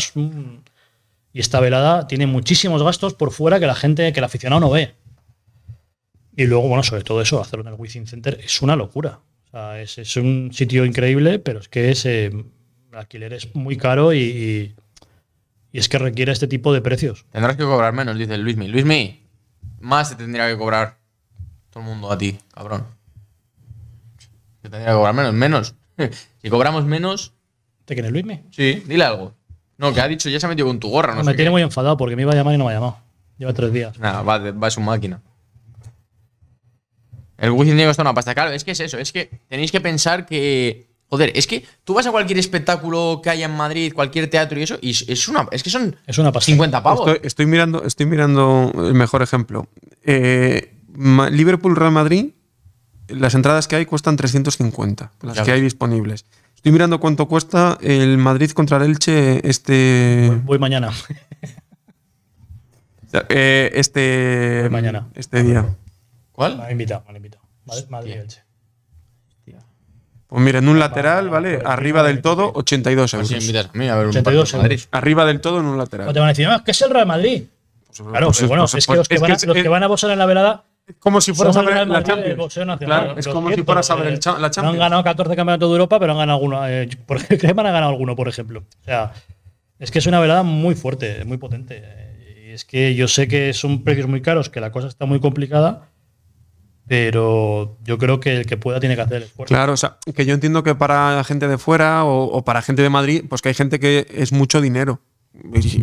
Y esta velada tiene muchísimos gastos por fuera que la gente, que el aficionado no ve. Y luego, bueno, sobre todo eso, hacerlo en el Center es una locura. O sea, es, un sitio increíble, pero es que ese alquiler es muy caro y, es que requiere este tipo de precios. Tendrás que cobrar menos, dice Luismi. Luismi, más se tendría que cobrar todo el mundo a ti, cabrón. Se tendría que cobrar menos. Menos. si cobramos menos. ¿Te quieres Luisme? Sí, dile algo. No, que ha dicho, ya se ha metido con tu gorra, no Me tiene muy enfadado porque me iba a llamar y no me ha llamado. Lleva tres días. Nada, va, a su máquina. El wifi Diego está una pasta. Claro, es que es eso. Es que tenéis que pensar que Joder, es que tú vas a cualquier espectáculo que haya en Madrid, cualquier teatro y eso, y es una, es que son es 50 pavos. Estoy, mirando, estoy mirando el mejor ejemplo. Eh, Liverpool Real Madrid, las entradas que hay cuestan 350, las que hay disponibles. Estoy mirando cuánto cuesta el Madrid contra el Elche este. Voy, mañana. Eh, este. mañana. Este día. ¿Cuál? Me invitado, invitado. Madrid, Madrid Elche. Pues mira, en un lateral, ¿vale? Arriba del todo, 82 euros. A a ver un 82 euros. Arriba del todo en un lateral. ¿Qué te van a decir, es que es el Real Madrid. Pues, claro, pues, pues, bueno, es que, los que, van, a, los en la velada como si fueras a ver la Champions. es como si fueras a eh, ver el la Champions. No han ganado 14 campeonatos de Europa, pero han ganado alguno. Eh, porque van han ganado alguno, por ejemplo. O sea, es que es una velada muy fuerte, muy potente. Y es que yo sé que son precios muy caros, que la cosa está muy complicada, pero yo creo que el que pueda tiene que hacer el esfuerzo. Claro, o sea, que yo entiendo que para gente de fuera o, o para gente de Madrid, pues que hay gente que es mucho dinero.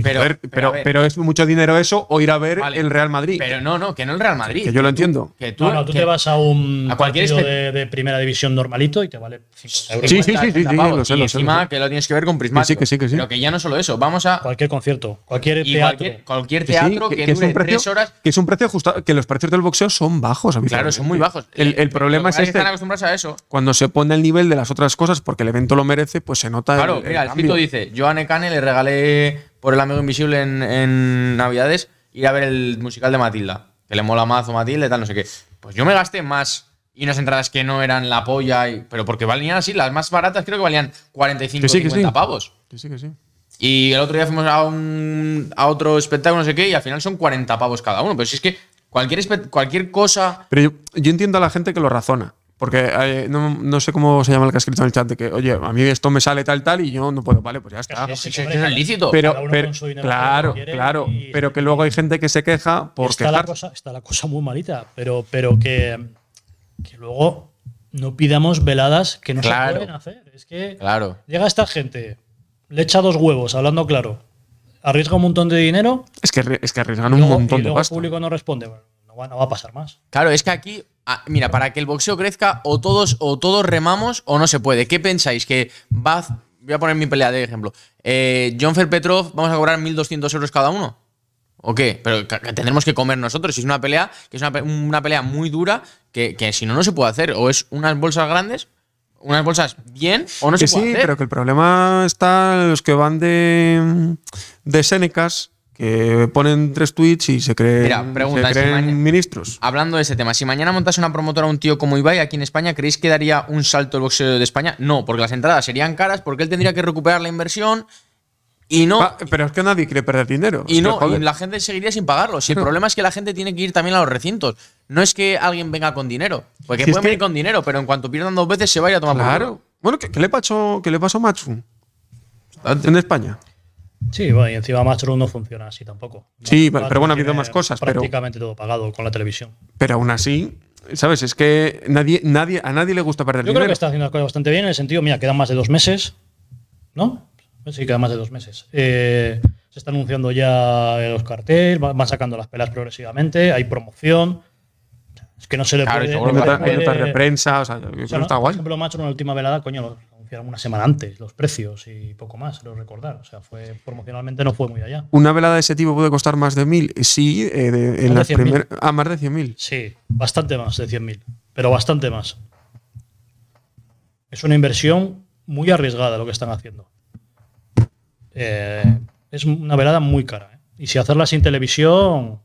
Pero, pero, pero, es mucho dinero eso o ir a ver el Real Madrid. Pero no, no, que no el Real Madrid. que yo lo entiendo. Que tú, te vas a un a cualquier partido de, primera división normalito y te vale Sí, sí, sí, sí, que lo tienes que ver con Prisma Sí, que sí, que sí. Pero que ya no solo eso, vamos a... Cualquier concierto, cualquier teatro. Cualquier, teatro que, dure tres horas... Que es un precio justo, que los precios del boxeo son bajos. Claro, son muy bajos. El, eh, problema es este. Están acostumbrados a eso. Cuando se pone el nivel de las otras cosas porque el evento lo merece, pues se nota Claro, mira, el dice, yo a Necane le regalé por el amigo invisible en, Navidades ir a ver el musical de Matilda, que le mola más o Matilda tal, no sé qué. Pues yo me gasté más y unas entradas que no eran la polla, pero porque valían así, las más baratas creo que valían 45 o 50 pavos. Y el otro día fuimos a, un, a otro espectáculo, no sé qué, y al final son 40 pavos cada uno. Pero si es que cualquier, cualquier cosa. Pero yo entiendo a la gente que lo razona. Porque eh, no, sé cómo se llama el que ha escrito en el chat que, oye, a mí esto me sale tal, tal y yo no puedo, vale, pues ya está. es ilícito. Pero, claro, claro. pero que luego hay gente que se queja porque está La cosa, está la cosa muy malita, pero, pero que, luego no pidamos veladas que no se pueden hacer. Es que claro. llega esta gente, le echa dos huevos, hablando claro, arriesga un montón de dinero. Es que, que arriesgan un montón de pasta. El público no responde. no va a pasar más. Claro, es que aquí mira, para que el boxeo crezca, o todos, o todos remamos, o no se puede. ¿Qué pensáis? Que va voy a poner mi pelea de ejemplo. Eh, John Fer Petrov, vamos a cobrar 1.200 euros cada uno. ¿O qué? Pero que tendremos que comer nosotros. Si es una pelea, que es una, pelea muy dura, que, si no, no se puede hacer. O es unas bolsas grandes, unas bolsas bien, o no se puede Sí, pero que el problema está en los que van de, de Senecas que ponen tres tweets y se creen, ministros. Hablando de ese tema, si mañana montase una promotora a un tío como Ibai aquí en España, ¿creéis que daría un salto el boxeo de España? No, porque las entradas serían caras, porque él tendría que recuperar la inversión y no. pero es que nadie quiere perder dinero. Y no, la gente seguiría sin pagarlo. el problema es que la gente tiene que ir también a los recintos. No es que alguien venga con dinero, porque pueden venir con dinero, pero en cuanto pierdan dos veces se vaya a tomar Claro. bueno, ¿qué, le pasó, qué le pasó a Machu? En España. Sí, bueno, y encima Macho no funciona así tampoco. sí, pero, bueno, ha habido más cosas. Prácticamente todo pagado con la televisión. Pero aún así, ¿sabes? Es que nadie, nadie, a nadie le gusta perder dinero. Yo creo que está haciendo las cosas bastante bien en el sentido, mira, quedan más de dos meses, ¿no? Sí, quedan más de dos meses. Eh, se están anunciando ya los carteles, van sacando las pelas progresivamente, hay promoción. Es que no se le puede... Claro, no o sea, no, está guay. Por ejemplo, Macho en la última velada, coño, anunciaron una semana antes los precios y poco más, lo recordar. O sea, fue promocionalmente no fue muy allá. ¿Una velada de ese tipo puede costar más de mil Sí, eh, en las primeras... Ah, más de 100.000. Sí, bastante más de 100.000, pero bastante más. Es una inversión muy arriesgada lo que están haciendo. Eh, es una velada muy cara. ¿eh? Y si hacerla sin televisión,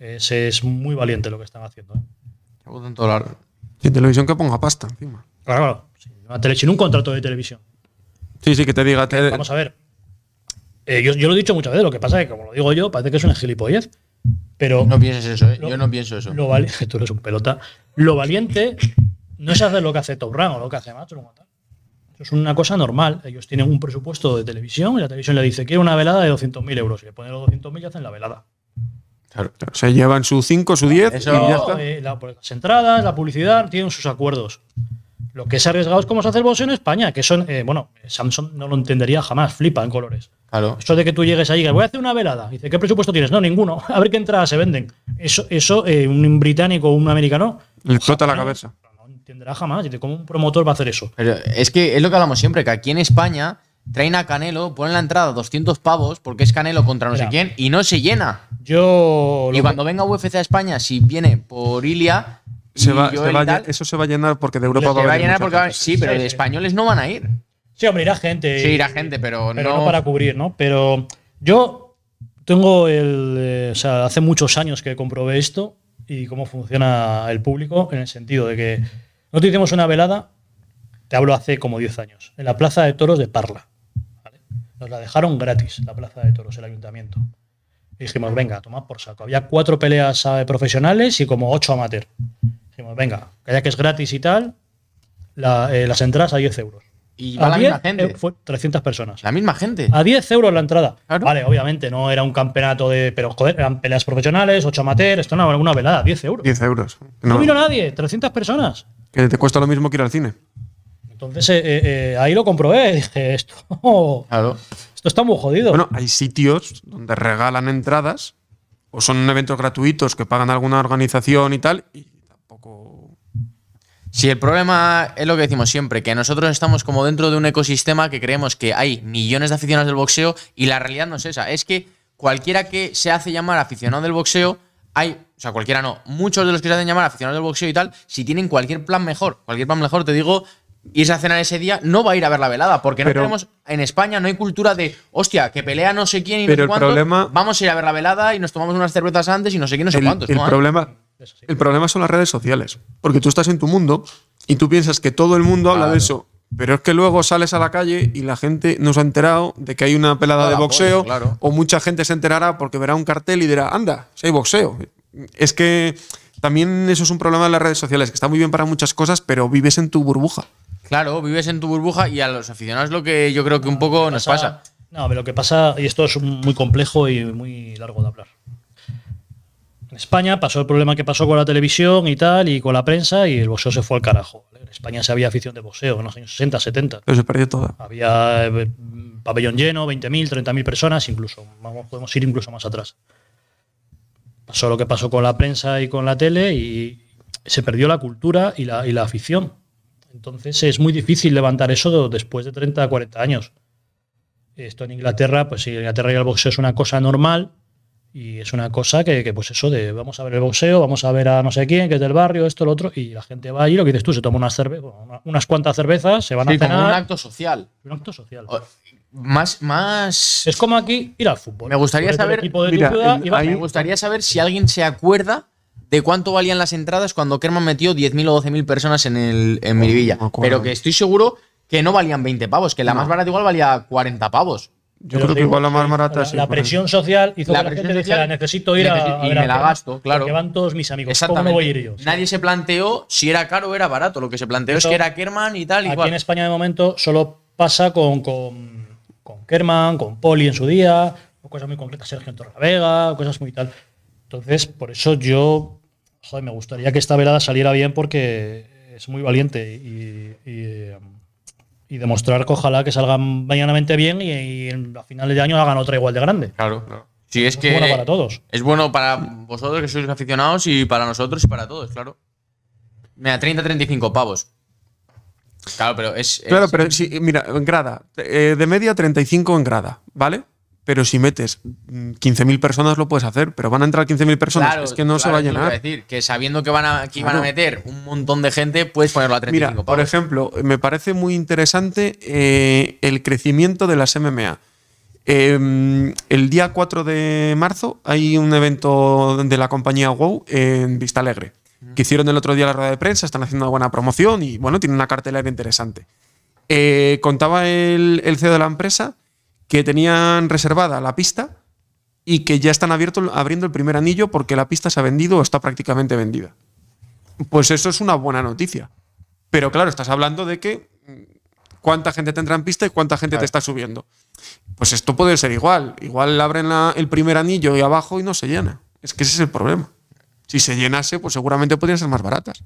es, muy valiente lo que están haciendo. ¿eh? Sin televisión que ponga pasta encima. Claro, Claro, una un contrato de televisión. Sí, sí, que te diga. Vamos a ver. Eh, yo, lo he dicho muchas veces, lo que pasa es que, como lo digo yo, parece que es una gilipollez. Pero. No pienses eso, ¿eh? yo no pienso eso. tú eres un pelota. Lo valiente no es hacer lo que hace Top Run o lo que hace Macho Eso es una cosa normal. Ellos tienen un presupuesto de televisión y la televisión le dice: Quiero una velada de 200.000 euros. Y le ponen los 200.000 y hacen la velada. Claro, claro. Se llevan su 5, su 10 eh, pues, las entradas, la publicidad, tienen sus acuerdos. Lo que es arriesgado es cómo se hace el boxeo en España, que son, eh, bueno, Samsung no lo entendería jamás, flipa en colores. Claro. Eso de que tú llegues ahí, que voy a hacer una velada. Dice, ¿qué presupuesto tienes? No, ninguno. A ver qué entradas se venden. Eso, eso eh, un británico o un americano. Le explota la cabeza. No, entenderá jamás. ¿Cómo un promotor va a hacer eso? es que es lo que hablamos siempre, que aquí en España traen a Canelo, ponen la entrada 200 pavos porque es Canelo contra no sé quién y no se llena. Yo. Y cuando venga UFC a España, si viene por Ilia, eso se va a llenar porque de Europa va a, sí, pero de españoles no van a ir. Sí, hombre, irá gente. Sí, irá gente, pero, no... para cubrir, ¿no? Pero yo tengo el. Eh, o sea, hace muchos años que comprobé esto y cómo funciona el público en el sentido de que nosotros hicimos una velada, te hablo hace como 10 años, en la Plaza de Toros de Parla. Nos la dejaron gratis, la Plaza de Toros, el ayuntamiento. Y dijimos, venga, tomad por saco. Había cuatro peleas eh, profesionales y como ocho amateur venga, ya que es gratis y tal, eh, las entradas a 10 euros. Y va a la misma gente. 300 personas. La misma gente. A 10 euros la entrada. Vale, obviamente, no era un campeonato de. Pero joder, eran peleas profesionales, 8 amateurs, esto no alguna velada, 10 euros. 10 euros. No. vino nadie, 300 personas. Que te cuesta lo mismo que ir al cine. Entonces eh, eh, ahí lo comprobé. Dije, esto. Esto está muy jodido. Bueno, hay sitios donde regalan entradas o son eventos gratuitos que pagan alguna organización y tal, si el problema es lo que decimos siempre, que nosotros estamos como dentro de un ecosistema que creemos que hay millones de aficionados del boxeo y la realidad no es esa. Es que cualquiera que se hace llamar aficionado del boxeo, hay, o sea, cualquiera no, muchos de los que se hacen llamar aficionados del boxeo y tal, si tienen cualquier plan mejor, cualquier plan mejor, te digo, irse a cenar ese día, no va a ir a ver la velada, porque no tenemos, en España no hay cultura de, hostia, que pelea no sé quién y no sé cuánto, vamos a ir a ver la velada y nos tomamos unas cervezas antes y no sé quién, no sé cuántos. El problema, el problema son las redes sociales, porque tú estás en tu mundo y tú piensas que todo el mundo habla de eso. Pero es que luego sales a la calle y la gente nos ha enterado de que hay una pelada de boxeo, o mucha gente se enterará porque verá un cartel y dirá, anda, si hay boxeo. Es que también eso es un problema de las redes sociales, que está muy bien para muchas cosas, pero vives en tu burbuja. Claro, vives en tu burbuja y a los aficionados lo que yo creo que un poco nos pasa. No, pero lo que pasa, y esto es muy complejo y muy largo de hablar, en España pasó el problema que pasó con la televisión y tal, y con la prensa, y el boxeo se fue al carajo. En España se había afición de boxeo en los años 60, 70. Pero se perdió todo. Había eh, eh, pabellón lleno, 20.000, 30.000 personas, incluso. Vamos, podemos ir incluso más atrás. Pasó lo que pasó con la prensa y con la tele, y se perdió la cultura y la, afición. Entonces es muy difícil levantar eso después de 30, 40 años. Esto en Inglaterra, pues en Inglaterra el boxeo es una cosa normal, y es una cosa que, pues eso de vamos a ver el boxeo, vamos a ver a no sé quién, que es del barrio, esto, lo otro, y la gente va allí, lo que dices tú, se toma unas, cerve unas cuantas cervezas, se van a cenar. un acto social. Un acto social. más, más. Es como aquí ir al fútbol. Me gustaría saber. me gustaría saber si alguien se acuerda de cuánto valían las entradas cuando Kerman metió 10.000 o 12.000 personas en, el, en Pero que estoy seguro que no valían 20 pavos, que la más barata igual valía 40 pavos. Yo creo que igual la más La, presión social hizo que la gente dijera, necesito ir a, a. Y me la gasto, claro. Que van todos mis amigos. ¿Cómo Nadie se planteó si era caro o era barato. Lo que se planteó es que era Kerman y tal. Aquí igual. en España, de momento, solo pasa con, con, con Kerman, con Poli en su día, cosas muy concretas, Sergio en cosas muy tal. Entonces, por eso yo. Joder, me gustaría que esta velada saliera bien porque es muy valiente y, y em, y demostrar que ojalá que salgan mañanamente bien y, a finales de año hagan otra igual de grande. Claro, claro. es, bueno para todos. Es bueno para vosotros que sois aficionados y para nosotros y para todos, claro. Mira, 30-35 pavos. Claro, pero es. Claro, pero mira, en grada. Eh, de media 35 en grada, ¿vale? Pero si metes 15.000 mm, personas lo puedes hacer, pero van a entrar 15.000 personas. es que no se va a llenar. Es decir, que sabiendo que van a, van a meter un montón de gente, puedes ponerlo a 35 Mira, Por ejemplo, me parece muy interesante eh, el crecimiento de las MMA. Em, el día 4 de marzo hay un evento de la compañía WOW en Vista Alegre, mm. que hicieron el otro día la rueda de prensa, están haciendo una buena promoción y bueno, tienen una cartelera interesante. Eh, contaba el CEO de la empresa que tenían reservada la pista y que ya están abriendo el primer anillo porque la pista se ha vendido o está prácticamente vendida. Pues eso es una buena noticia. Pero claro, estás hablando de que mm, cuánta gente tendrá en pista y cuánta gente te está subiendo. Pues esto puede ser igual. Igual abren el primer anillo y abajo y no se llena. Es que ese es el problema. Si se llenase, pues seguramente podrían ser más baratas.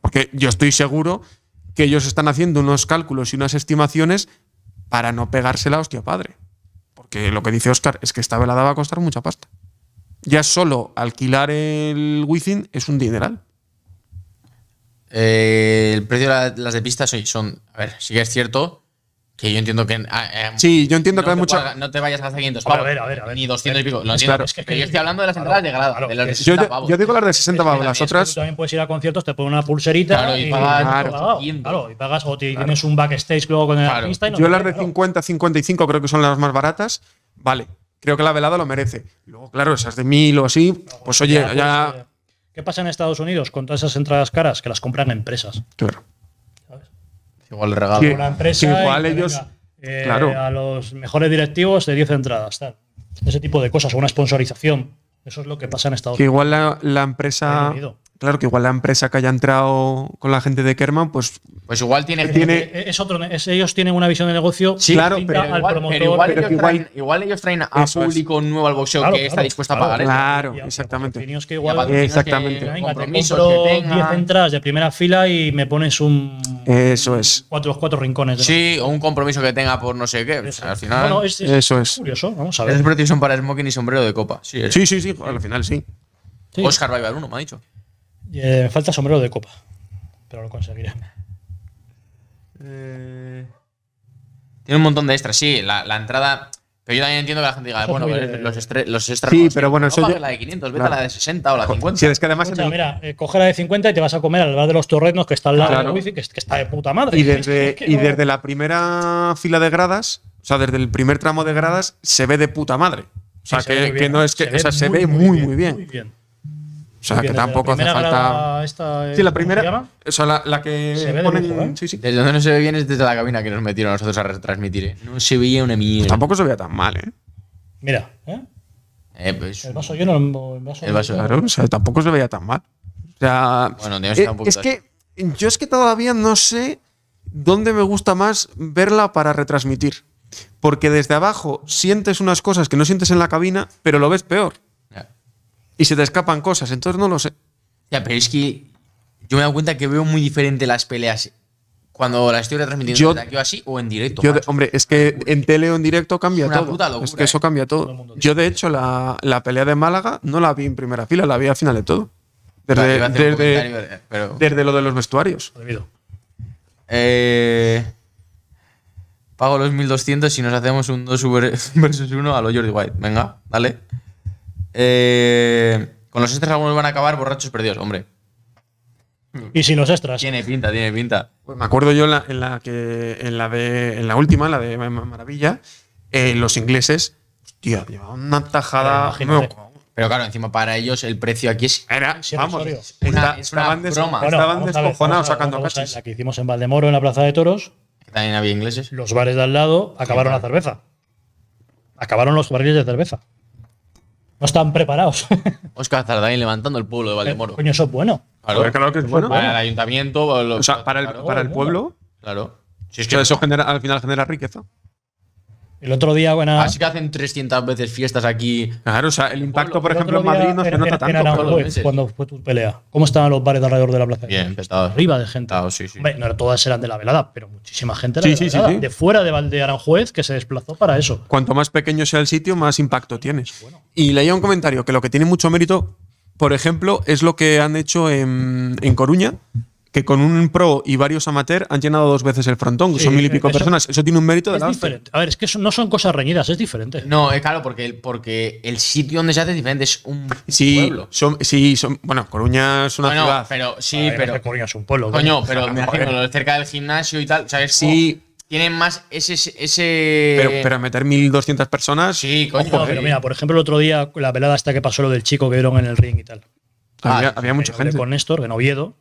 Porque yo estoy seguro que ellos están haciendo unos cálculos y unas estimaciones para no pegársela, hostia padre. Porque lo que dice Oscar es que esta velada va a costar mucha pasta. Ya solo alquilar el Wizzing es un dineral. Eh, el precio de las de pista son, a ver, sí que es cierto que yo entiendo que. Ah, eh, sí, yo entiendo que hay mucha. no te vayas a 500 A ver, a ver, Ni 200 y pico. Lo Claro. Es que, yo estoy hablando de las entradas de grado. de las yo, digo las de 60 pavos. Las otras. también puedes ir a conciertos, te ponen una pulserita. Claro, y, pagas. claro, y pagas. O tienes un backstage luego con el artista. Y no yo las de 50, 55 creo que son las más baratas. Vale. Creo que la velada lo merece. Luego, claro, esas de 1000 o así, pues oye, ya. Pues, eh, ¿Qué pasa en Estados Unidos con todas esas entradas caras? Que las compran empresas. Claro. Igual le regalo. Que, una empresa. igual ellos. Eh, a los mejores directivos de 10 entradas, Ese tipo de cosas, o una sponsorización. Eso es lo que pasa en Estados Unidos. Que igual la empresa Claro que igual la empresa que haya entrado con la gente de Kerman, pues. Pues igual tiene. Eh, eh, es otro, ellos tienen una visión de negocio. Sí, claro, pero al igual, promotor, igual, ellos traen, a público nuevo al boxeo que está dispuesto a pagar. ¿eh? Claro, exactamente. que igual, exactamente. Que, te 10 entradas de primera fila y me pones un. Eso es. Cuatro, cuatro rincones. sí, o un compromiso que tenga por no sé qué. al final. es, eso es. Curioso, vamos a ver. Es protección para smoking y sombrero de copa. Sí, sí, sí, al final sí. Oscar va a uno, me ha dicho. Eh, me falta sombrero de copa, pero lo conseguiré. Eh... Tiene un montón de extras, sí. La, entrada. Pero yo también entiendo que la gente diga, bueno, los, extras. sí, pero bueno, eso. la de 500, vete a la de 60 o la de 50. además. Mira, eh, coge la de 50 y te vas a comer al bar de los torretnos que está al lado claro. que, está de puta madre. Y desde, y desde la primera fila de gradas, o sea, desde el primer tramo de gradas, se ve de puta madre. O sea, que, no es que. Se o sea, se ve muy, Muy bien. O sea, que tampoco hace falta. sí, la primera. O sea, la, que. Se ¿eh? sí, sí. Desde donde no se ve bien es desde la cabina que nos metieron a nosotros a retransmitir. ¿eh? No se veía una mierda. Pues tampoco se veía tan mal, ¿eh? Mira, ¿eh? eh pues, el vaso lleno, el vaso. El vaso claro, o sea, tampoco se veía tan mal. O sea. Bueno, Es que. Yo es que todavía no sé dónde me gusta más verla para retransmitir. Porque desde abajo sientes unas cosas que no sientes en la cabina, pero lo ves peor y se te escapan cosas, entonces no lo sé. Ya, pero es que yo me he dado cuenta que veo muy diferente las peleas cuando las estoy retransmitiendo así o en directo. hombre, es que en tele o en directo cambia todo. es que eso eh. cambia todo. Yo, de hecho, la, pelea de Málaga no la vi en primera fila, la vi al final de todo. Eh, desde, lo de los vestuarios. Eh, pago los 1200 si nos hacemos un 2 versus 1 a lo Jordi White. Venga, dale. Eh, con los extras algunos van a acabar borrachos perdidos, hombre. Y sin los extras. Tiene pinta, tiene pinta. Pues me acuerdo yo en la, en la que, en la de, en la última, la de Maravilla, eh, los ingleses, hostia, llevaban una tajada. Pero claro, encima para ellos el precio aquí es. Era, vamos, estaban, broma. estaban sacando La que hicimos en Valdemoro, en la Plaza de Toros. también había ingleses. Los bares de al lado acabaron la cerveza. Acabaron los barriles de cerveza. No están preparados. Oscar Zardain levantando el pueblo de Valdemoro. Coño, eso es bueno. Claro, que es bueno. Para el ayuntamiento. para el, para el pueblo. Claro. Si es que eso genera, al final genera riqueza. El otro día, bueno. Así que hacen 300 veces fiestas aquí. Claro, o sea, el impacto, por ejemplo, en Madrid no se nota tanto. cuando fue tu pelea, ¿cómo estaban los bares de alrededor de la plaza? Bien, Arriba de gente. sí, no todas eran de la velada, pero muchísima gente de, de fuera de Valde Aranjuez que se desplazó para eso. Cuanto más pequeño sea el sitio, más impacto tienes. Y leía un comentario que lo que tiene mucho mérito, por ejemplo, es lo que han hecho en, en Coruña, que con un pro y varios amateurs han llenado dos veces el frontón, son mil y pico personas. Eso tiene un mérito de es diferente. A ver, es que no son cosas reñidas, es diferente. No, es claro, porque el, porque el sitio donde se hace es diferente, es un sí, pueblo. sí, son, bueno, Coruña es una ciudad. Pero, sí, pero. Coruña es un pueblo. Coño, pero me imagino, cerca del gimnasio y tal, ¿sabes? Sí. tienen más ese. ese... Pero, meter 1.200 personas. Sí, coño. Eh. pero mira, por ejemplo, el otro día, la pelada hasta que pasó lo del chico que vieron en el ring y tal. había, ah, mucha gente. Con Néstor, en Oviedo,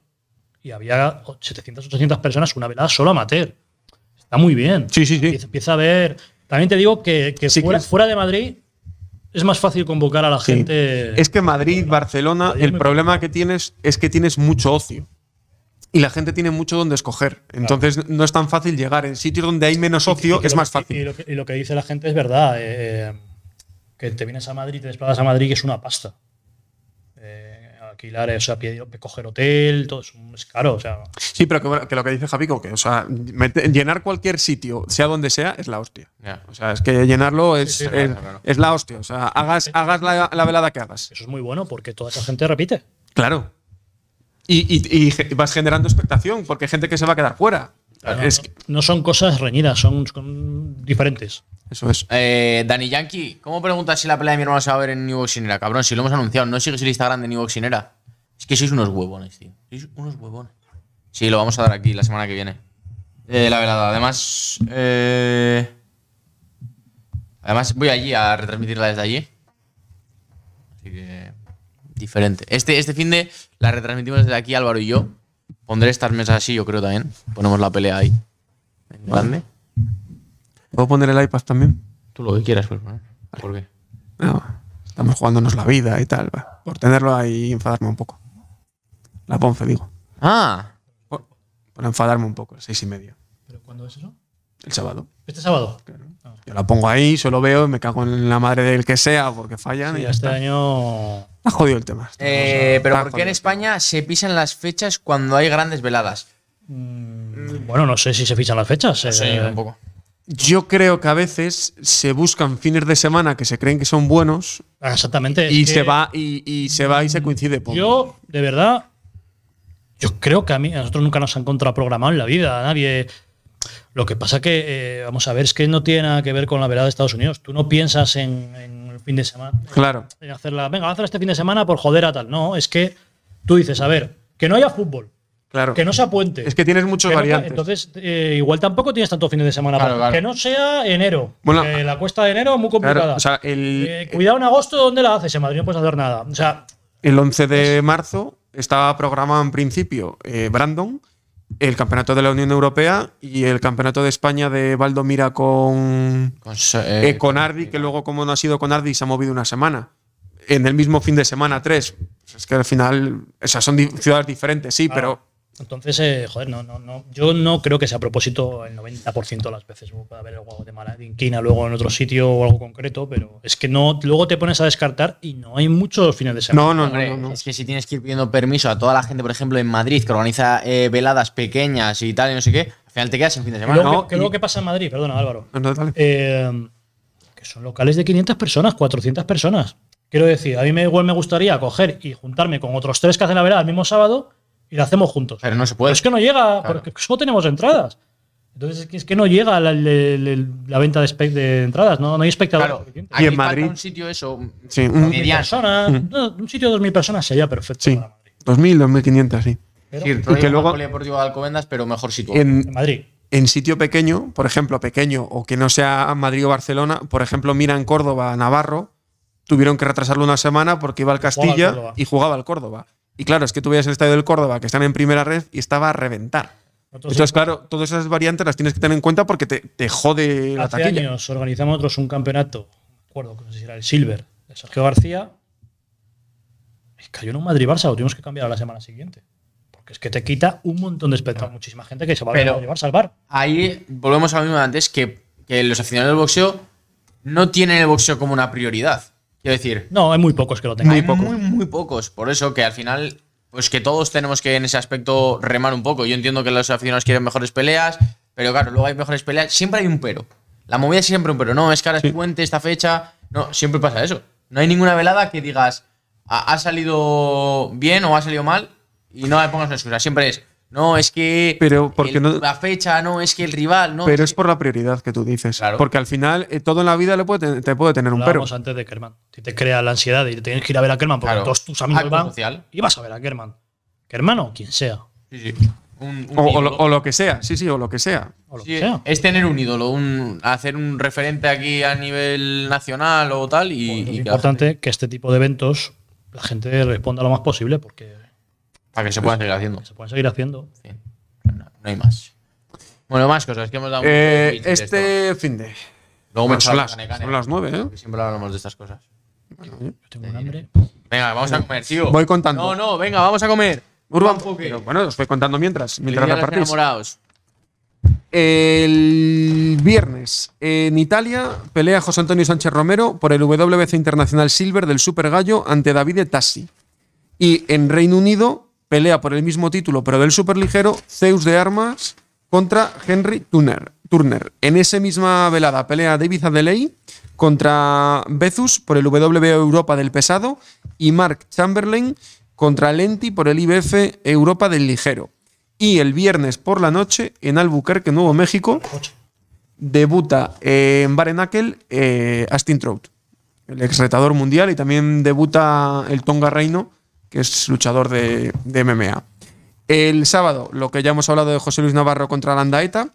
y había 700, 800 personas, una velada solo amateur. Está muy bien. Sí, sí, sí. Empieza, a ver. También te digo que, fuera, fuera de Madrid es más fácil convocar a la gente. Es que Madrid, Barcelona, el problema que tienes es que tienes mucho ocio. Y la gente tiene mucho donde escoger. Entonces no es tan fácil llegar. En sitios donde hay menos ocio es más fácil. y lo, que, dice la gente es verdad. Eh, eh, que te vienes a Madrid, te desplazas a Madrid, que es una pasta alquilar, o sea, coger hotel, todo es caro, o sea. Sí, pero que, lo que dice Javico, que, o sea, llenar cualquier sitio, sea donde sea, es la hostia. O sea, es que llenarlo es, es, la hostia. O sea, hagas, hagas la, velada que hagas. Eso es muy bueno porque toda esa gente repite. Claro. Y, vas generando expectación porque hay gente que se va a quedar fuera. No, son cosas reñidas, son diferentes. Eso es. Eh, Dani Yankee, ¿cómo preguntas si la pelea de mi hermano se va a ver en New Boxinera? Cabrón, si lo hemos anunciado, no sigues el Instagram de New Boxinera. Es que sois unos huevones, tío. Sois unos huevones. Sí, lo vamos a dar aquí la semana que viene. Eh, la velada. Además. Eh... Además, voy allí a retransmitirla desde allí. Así que. Diferente. Este, este fin de la retransmitimos desde aquí, Álvaro y yo. Pondré estas mesas así, yo creo también. Ponemos la pelea ahí. grande. ¿Puedo poner el iPad también? Tú lo que quieras, pues, ¿por qué? No, estamos jugándonos la vida y tal. Por tenerlo ahí y enfadarme un poco. La Ponce, digo. Ah. Por, enfadarme un poco, el seis y medio. ¿Pero cuándo es eso? El sábado. ¿Este sábado? Ah, yo la pongo ahí, solo veo, y me cago en la madre del que sea porque fallan. ya este año. Ha jodido el tema. Este, eh, pero ¿por qué en España se pisan las fechas cuando hay grandes veladas? Mm, bueno, no sé si se pisan las fechas. Sí, un poco. Yo creo que a veces se buscan fines de semana que se creen que son buenos. Ah, exactamente. Y se va y, se va y se coincide Yo, de verdad, yo creo que a mí, nosotros nunca nos han contraprogramado en la vida, nadie. Lo que pasa que, eh, vamos a ver, es que no tiene nada que ver con la verdad de Estados Unidos. Tú no piensas en, el fin de semana. Claro. En hacerla, venga, este fin de semana por joder a tal. No, es que tú dices, a ver, que no haya fútbol. Claro. Que no sea puente. Es que tienes muchos variantes. entonces, eh, igual tampoco tienes tanto fin de semana. para, Que no sea enero. la cuesta de enero es muy complicada. Eh, cuidado en agosto, ¿dónde la haces? En Madrid no puedes hacer nada. el 11 de marzo estaba programado en principio eh, Brandon, el campeonato de la Unión Europea y el campeonato de España de Valdomira con, con, Ardi, que luego, como no ha sido con Ardi, se ha movido una semana en el mismo fin de semana tres. Pues es que al final, esas son ciudades diferentes, sí, pero entonces, eh, joder, no, no, no, yo no creo que sea a propósito el 90% de las veces. Puede haber algo de mala inquina luego en otro sitio o algo concreto, pero es que no, luego te pones a descartar y no hay muchos fines de semana. No, no, no, Es que si tienes que ir pidiendo permiso a toda la gente, por ejemplo, en Madrid, que organiza eh, veladas pequeñas y tal, y no sé qué, al final te quedas en fin de semana. ¿Qué no, que, que pasa en Madrid, perdona, Álvaro. Eh, que son locales de 500 personas, 400 personas. Quiero decir, a mí igual me gustaría coger y juntarme con otros tres que hacen la velada el mismo sábado y lo hacemos juntos. Pero no se puede. es que no llega, porque solo tenemos entradas. Entonces es que, no llega la, venta de, entradas, no, no hay espectador. y en Madrid. un sitio eso, sí, mm. un, sitio de 2.000 personas sería perfecto. Sí, para Madrid. 2.000, 2.500, sí. sí, y que luego. de Alcobendas, pero mejor sitio. En, Madrid en sitio pequeño, por ejemplo, pequeño o que no sea Madrid o Barcelona, por ejemplo, mira en Córdoba, Navarro, tuvieron que retrasarlo una semana porque iba al Castilla y jugaba al Córdoba. Y claro, es que tú veías el estadio del Córdoba, que están en primera red y estaba a reventar. Entonces, claro, todas esas variantes las tienes que tener en cuenta porque te, te jode la Hace años organizamos otros un campeonato, acuerdo, no sé si era el Silver, de Sergio García. Y cayó en un Madrid-Barça, lo tuvimos que cambiar a la semana siguiente. Porque es que te quita un montón de espectáculo. Ah. Muchísima gente que se va a llevar salvar. Ahí volvemos a lo mismo antes, que los aficionados del boxeo no tienen el boxeo como una prioridad. Quiero decir. No, hay muy pocos que lo tengan. ¿eh? muy, pocos. Por eso que al final, pues que todos tenemos que en ese aspecto remar un poco. Yo entiendo que los aficionados quieren mejores peleas, pero claro, luego hay mejores peleas. Siempre hay un pero. La movida es siempre un pero. No, es que ahora es puente, esta fecha. No, siempre pasa eso. No hay ninguna velada que digas ha, salido bien o ha salido mal y no le pongas una excusa. Siempre es no, es que pero porque la fecha, no, es que el rival, no. Pero es, por la prioridad que tú dices. Porque al final, eh, todo en la vida te puede tener un pero. antes de Kerman. Te, te crea la ansiedad y tienes que ir a ver a Kerman porque todos tus amigos y vas a ver a Kerman. Kerman o quien sea. Sí, sí. o, lo, que sea, sí, sí, o lo que sea. Es tener un ídolo, un, hacer un referente aquí a nivel nacional o tal. Y, importante que este tipo de eventos la gente responda lo más posible porque para que se puedan seguir haciendo. Se pueden seguir haciendo. No, hay más. Bueno, más cosas que hemos dado. Eh, este fin de. Luego me son, las, son ¿eh? las nueve ¿eh? Siempre hablamos de estas cosas. tengo hambre. Venga, vamos a comer, tío. Voy contando. No, no, venga, vamos a comer. Urban bueno, os voy contando mientras. Mientras repartís. Enamorados. El viernes en Italia pelea José Antonio Sánchez Romero por el WBC Internacional Silver del Super Gallo ante Davide Tassi. Y en Reino Unido pelea por el mismo título, pero del superligero, Zeus de Armas contra Henry Turner. Turner. En esa misma velada pelea David Adeley contra Bezus por el wwe Europa del pesado y Mark Chamberlain contra Lenti por el IBF Europa del ligero. Y el viernes por la noche en Albuquerque, Nuevo México, debuta eh, en Barenakel eh, Astin Trout, el exretador mundial, y también debuta el Tonga Reino que es luchador de, MMA. El sábado, lo que ya hemos hablado de José Luis Navarro contra Landaeta.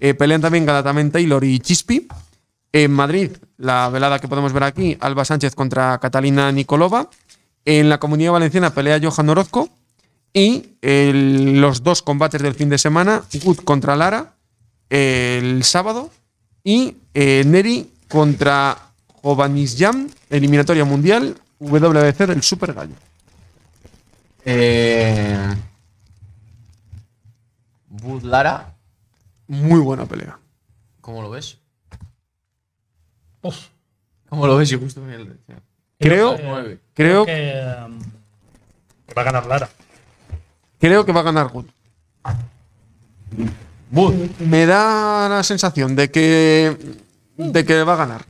Eh, pelean también Galatamen Taylor y Chispi. En Madrid, la velada que podemos ver aquí, Alba Sánchez contra Catalina Nicolova. En la Comunidad Valenciana pelea Johan Orozco. Y los dos combates del fin de semana, Wood contra Lara el sábado y eh, Neri contra Jam, eliminatoria mundial, WBC del Super Gallo. Eh, Bud Lara. Muy buena pelea. ¿Cómo lo ves? Uf. ¿Cómo lo ves? Yo justo Creo, creo, eh, um, que va a ganar Lara. Creo que va a ganar Bud Bud Me da la sensación de que de que va a ganar.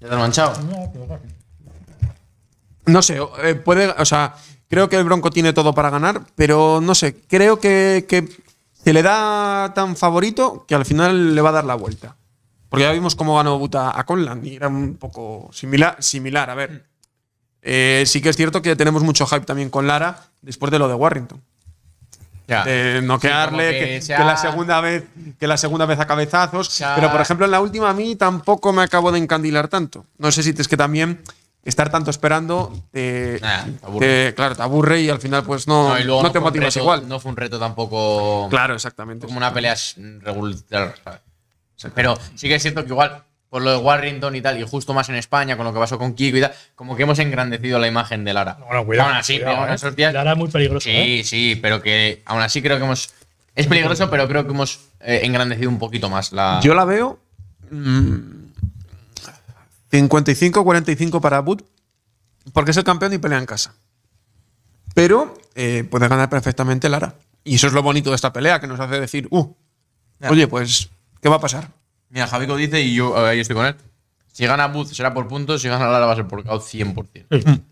¿Ya te lo manchado? No sé, eh, puede, o sea, Creo que el Bronco tiene todo para ganar, pero no sé, creo que, se le da tan favorito que al final le va a dar la vuelta. Porque ya vimos cómo ganó Buta a Conland y era un poco similar. similar. A ver, eh, sí que es cierto que tenemos mucho hype también con Lara después de lo de Warrington. Ya. De noquearle, que, la segunda vez, que la segunda vez a cabezazos. Pero por ejemplo, en la última a mí tampoco me acabo de encandilar tanto. No sé si es que también estar tanto esperando, te, claro, te aburre y al final pues no, no, te motivas igual. No fue un reto tampoco. Claro, exactamente. Como una pelea regular. Pero sí que es cierto que igual, por lo de Warrington y tal, y justo más en España, con lo que pasó con Kiko y tal, como que hemos engrandecido la imagen de Lara. Bueno, eh. Lara es muy peligroso. Sí, ¿eh? sí, pero que aún así creo que hemos. Es peligroso, pero creo que hemos eh, engrandecido un poquito más la. Yo la veo. Mm, 55-45 para Bud, porque es el campeón y pelea en casa. Pero eh, puede ganar perfectamente Lara. Y eso es lo bonito de esta pelea, que nos hace decir, uh, oye, pues, ¿qué va a pasar? Mira, Javico dice, y yo ahí estoy con él, si gana Abud será por puntos, si gana Lara va a ser por caos 100%.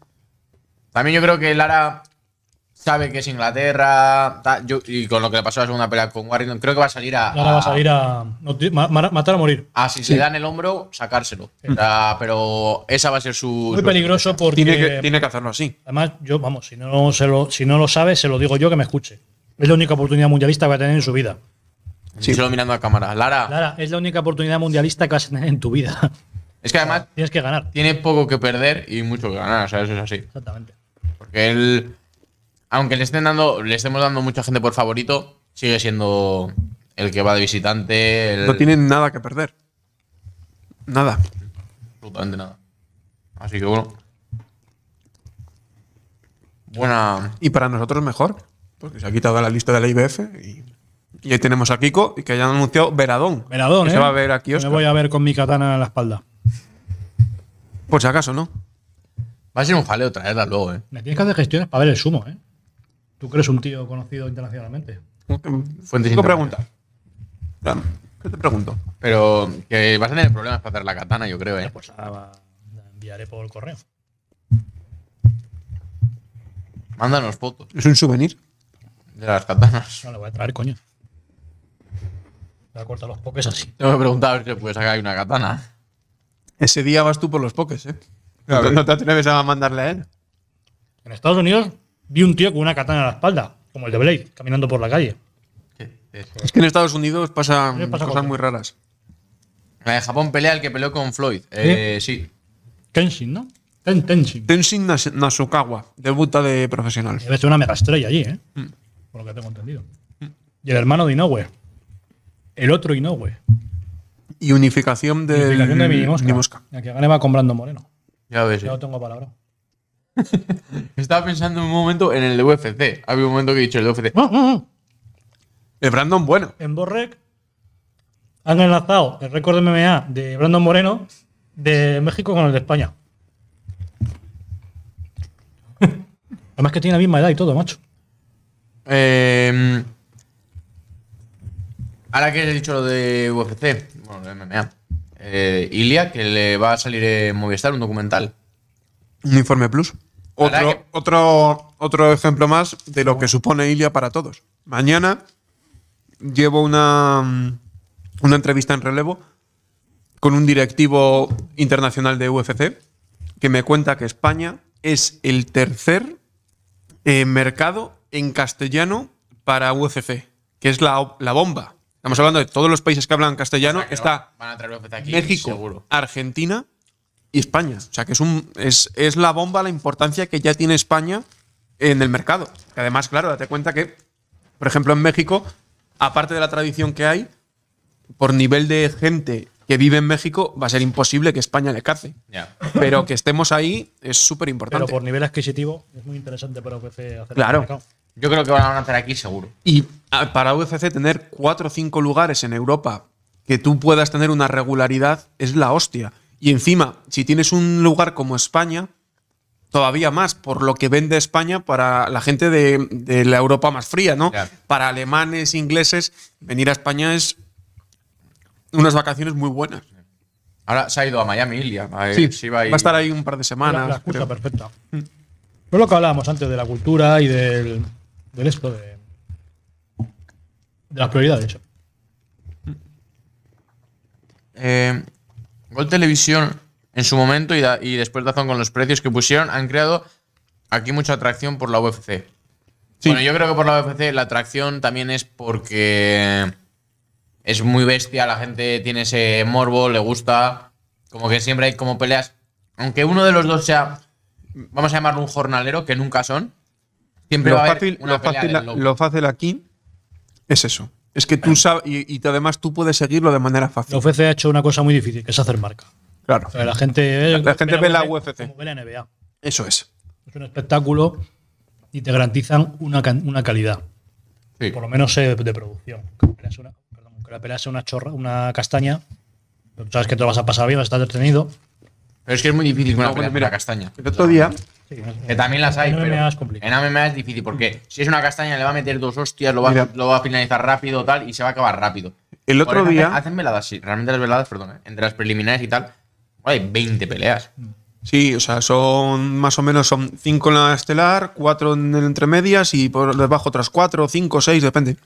También yo creo que Lara sabe que es Inglaterra. y con lo que le pasó a la segunda pelea con Warrington, creo que va a salir a. Ahora va a salir a. Matar a morir. Ah, si le da en el hombro, sacárselo. pero esa va a ser su. Muy peligroso porque. Tiene que, hacerlo así. Además, yo, vamos, si no, se lo, si no lo sabe, se lo digo yo que me escuche. Es la única oportunidad mundialista que va a tener en su vida. Sí, solo mirando a cámara. Lara. Lara, es la única oportunidad mundialista que vas a tener en tu vida. Es que además. tienes que ganar. Tiene poco que perder y mucho que ganar, o sea, eso es así. Exactamente. Porque él aunque le estén dando, le estemos dando mucha gente por favorito, sigue siendo el que va de visitante. No tienen nada que perder. Nada. Absolutamente nada. Así que bueno. Buena. Y para nosotros mejor, porque se ha quitado la lista de la IBF y, ahí tenemos a Kiko y que ya anunciado Veradón. Veradón, se ¿eh? va a ver aquí. Me voy a ver con mi katana en la espalda. Por si acaso, ¿no? Va a ser un jaleo traerla luego, ¿eh? Me tienes que hacer gestiones para ver el sumo, ¿eh? Tú crees un tío conocido internacionalmente. Fuentes pregunta. ¿Qué te pregunto? Pero que vas a tener problemas para hacer la katana, yo creo, ¿eh? eh pues la, enviaré por correo. Mándanos fotos. ¿Es un souvenir? De las katanas. No, la voy a traer, coño. Voy a cortar los pokés así. Te que preguntado a ver si le puedes sacar una katana. Ese día vas tú por los pokés, ¿eh? no te atreves a mandarle a él. En Estados Unidos vi un tío con una katana en la espalda, como el de Blade, caminando por la calle. Es que en Estados Unidos pasan pasa cosas muy raras. En Japón pelea el que peleó con Floyd. sí. Kenshin, eh, ¿no? Ten, Tenshin. Tenshin Nasukawa, debuta de profesional. Debe ser una estrella allí, ¿eh? Mm. Por lo que tengo entendido. Mm. Y el hermano de Inoue. El otro Inoue. Y unificación de, unificación de Minimosca. que gane va comprando Moreno. Ya ves. Ya tengo palabra. Estaba pensando en un momento en el de UFC. Había un momento que he dicho el de UFC. Mm, mm, mm. El Brandon bueno. En Borrec han enlazado el récord de MMA de Brandon Moreno de México con el de España. Además que tiene la misma edad y todo, macho. Em, ahora que he dicho lo de UFC, bueno, de MMA. Eh, Ilia, que le va a salir en Movistar un documental. Un informe plus. Otro, otro, ejemplo más de lo que supone Ilia para todos. Mañana llevo una, una entrevista en relevo con un directivo internacional de UFC que me cuenta que España es el tercer eh, mercado en castellano para UFC, que es la, bomba. Estamos hablando de todos los países que hablan castellano. está México, Argentina, y España. O sea, que es, un, es, la bomba la importancia que ya tiene España en el mercado. Que además, claro, date cuenta que, por ejemplo, en México, aparte de la tradición que hay, por nivel de gente que vive en México, va a ser imposible que España le cace. Pero que estemos ahí es súper importante. Pero por nivel adquisitivo es muy interesante para UFC hacer este Yo creo que van a hacer aquí seguro. Y ah, para UFC tener cuatro o cinco lugares en Europa que tú puedas tener una regularidad es la hostia. Y encima, si tienes un lugar como España, todavía más por lo que vende España para la gente de, la Europa más fría, ¿no? Para alemanes, ingleses, venir a España es unas vacaciones muy buenas. Ahora se ha ido a Miami, Ilia. sí, va, a estar ahí un par de semanas. La, la perfecta. Mm. lo que hablábamos antes de la cultura y del, esto, de, de las prioridades. Eh, Gol Televisión en su momento y, después de después razón con los precios que pusieron, han creado aquí mucha atracción por la UFC. Bueno, yo creo que por la UFC la atracción también es porque es muy bestia, la gente tiene ese morbo, le gusta, como que siempre hay como peleas. Aunque uno de los dos sea, vamos a llamarlo un jornalero, que nunca son, siempre va una fácil, lo fácil aquí es eso. Es que tú sabes, y, y, además tú puedes seguirlo de manera fácil. La UFC ha hecho una cosa muy difícil, que es hacer marca. Claro. la gente, ve la, UFC. ve la NBA. Eso es. Es un espectáculo y te garantizan una, calidad. Por lo menos eh, de producción. Que la pelea una, chorra, una castaña, pero sabes que te lo vas a pasar bien, vas a estar detenido. Pero es que es muy difícil una la castaña. El otro día que también las hay, pero es en es difícil porque si es una castaña le va a meter dos hostias, lo va, a finalizar rápido tal y se va a acabar rápido. El otro día... Hacen, veladas, sí, realmente las veladas, perdón, ¿eh? entre las preliminares y tal, hay 20 peleas. Sí, o sea, son más o menos son 5 en la estelar, 4 en el entremedias y por debajo otras 4, 5, 6, depende.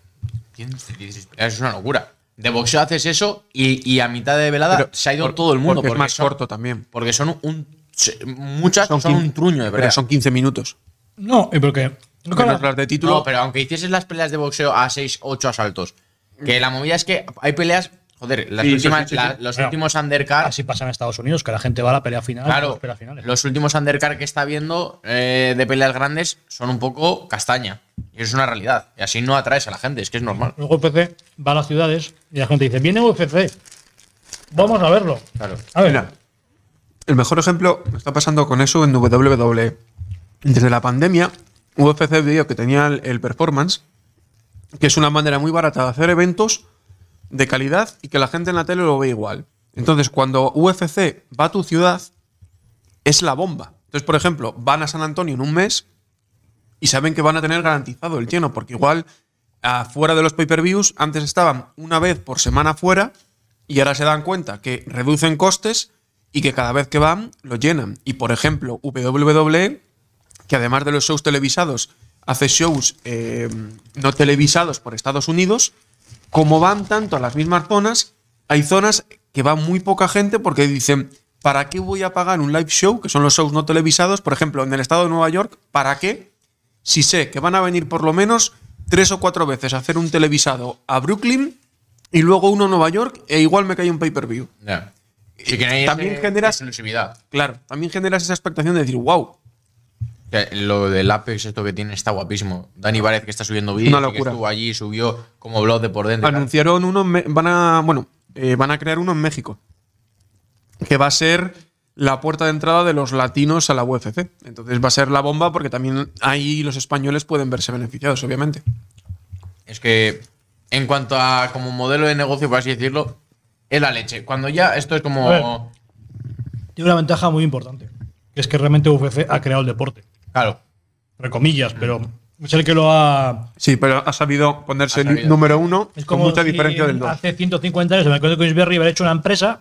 15, 16 peleas, es una locura. De boxeo haces eso y, a mitad de velada se ha ido todo el mundo. Porque, es más corto también. Porque son un muchas son, un truño de verdad. son 15 minutos. No, ¿y eh, por No, pero aunque hicieses las peleas de boxeo a 6, 8 asaltos, que la movida es que hay peleas Joder, los últimos undercard… Así pasa en Estados Unidos, que la gente va a la pelea final. Claro, los últimos undercard que está viendo eh, de peleas grandes son un poco castaña. Y es una realidad. Y así no atraes a la gente, es que es normal. Luego UFC va a las ciudades y la gente dice: Viene UFC, vamos a verlo. Claro. A ver, el mejor ejemplo me está pasando con eso en WWE. Desde la pandemia, UFC vio que tenía el performance, que es una manera muy barata de hacer eventos de calidad y que la gente en la tele lo ve igual. Entonces, cuando UFC va a tu ciudad, es la bomba. Entonces, por ejemplo, van a San Antonio en un mes y saben que van a tener garantizado el lleno, porque igual ah, fuera de los pay-per-views antes estaban una vez por semana fuera y ahora se dan cuenta que reducen costes y que cada vez que van lo llenan. Y por ejemplo, WWE, que además de los shows televisados, hace shows eh, no televisados por Estados Unidos, como van tanto a las mismas zonas, hay zonas que va muy poca gente porque dicen, ¿para qué voy a pagar un live show, que son los shows no televisados, por ejemplo, en el estado de Nueva York? ¿Para qué? Si sé que van a venir por lo menos tres o cuatro veces a hacer un televisado a Brooklyn y luego uno a Nueva York e igual me cae un pay-per-view también genera generas Claro, también generas esa expectación de decir, wow. lo del Apex, esto que tiene, está guapísimo. Dani Várez, que está subiendo vídeos, que estuvo allí, subió como blog de por dentro. Anunciaron uno, van a, bueno, eh, van a crear uno en México, que va a ser la puerta de entrada de los latinos a la UFC. Entonces va a ser la bomba porque también ahí los españoles pueden verse beneficiados, obviamente. Es que en cuanto a como modelo de negocio, por así decirlo, es la leche. Cuando ya esto es como. tiene una ventaja muy importante. Que es que realmente UFC ha creado el deporte. Claro. Entre comillas, pero es el que lo ha. Sí, pero ha sabido ponerse el número uno es como con mucha diferencia del dos. Hace 150 años, me acuerdo que Berry había hecho una empresa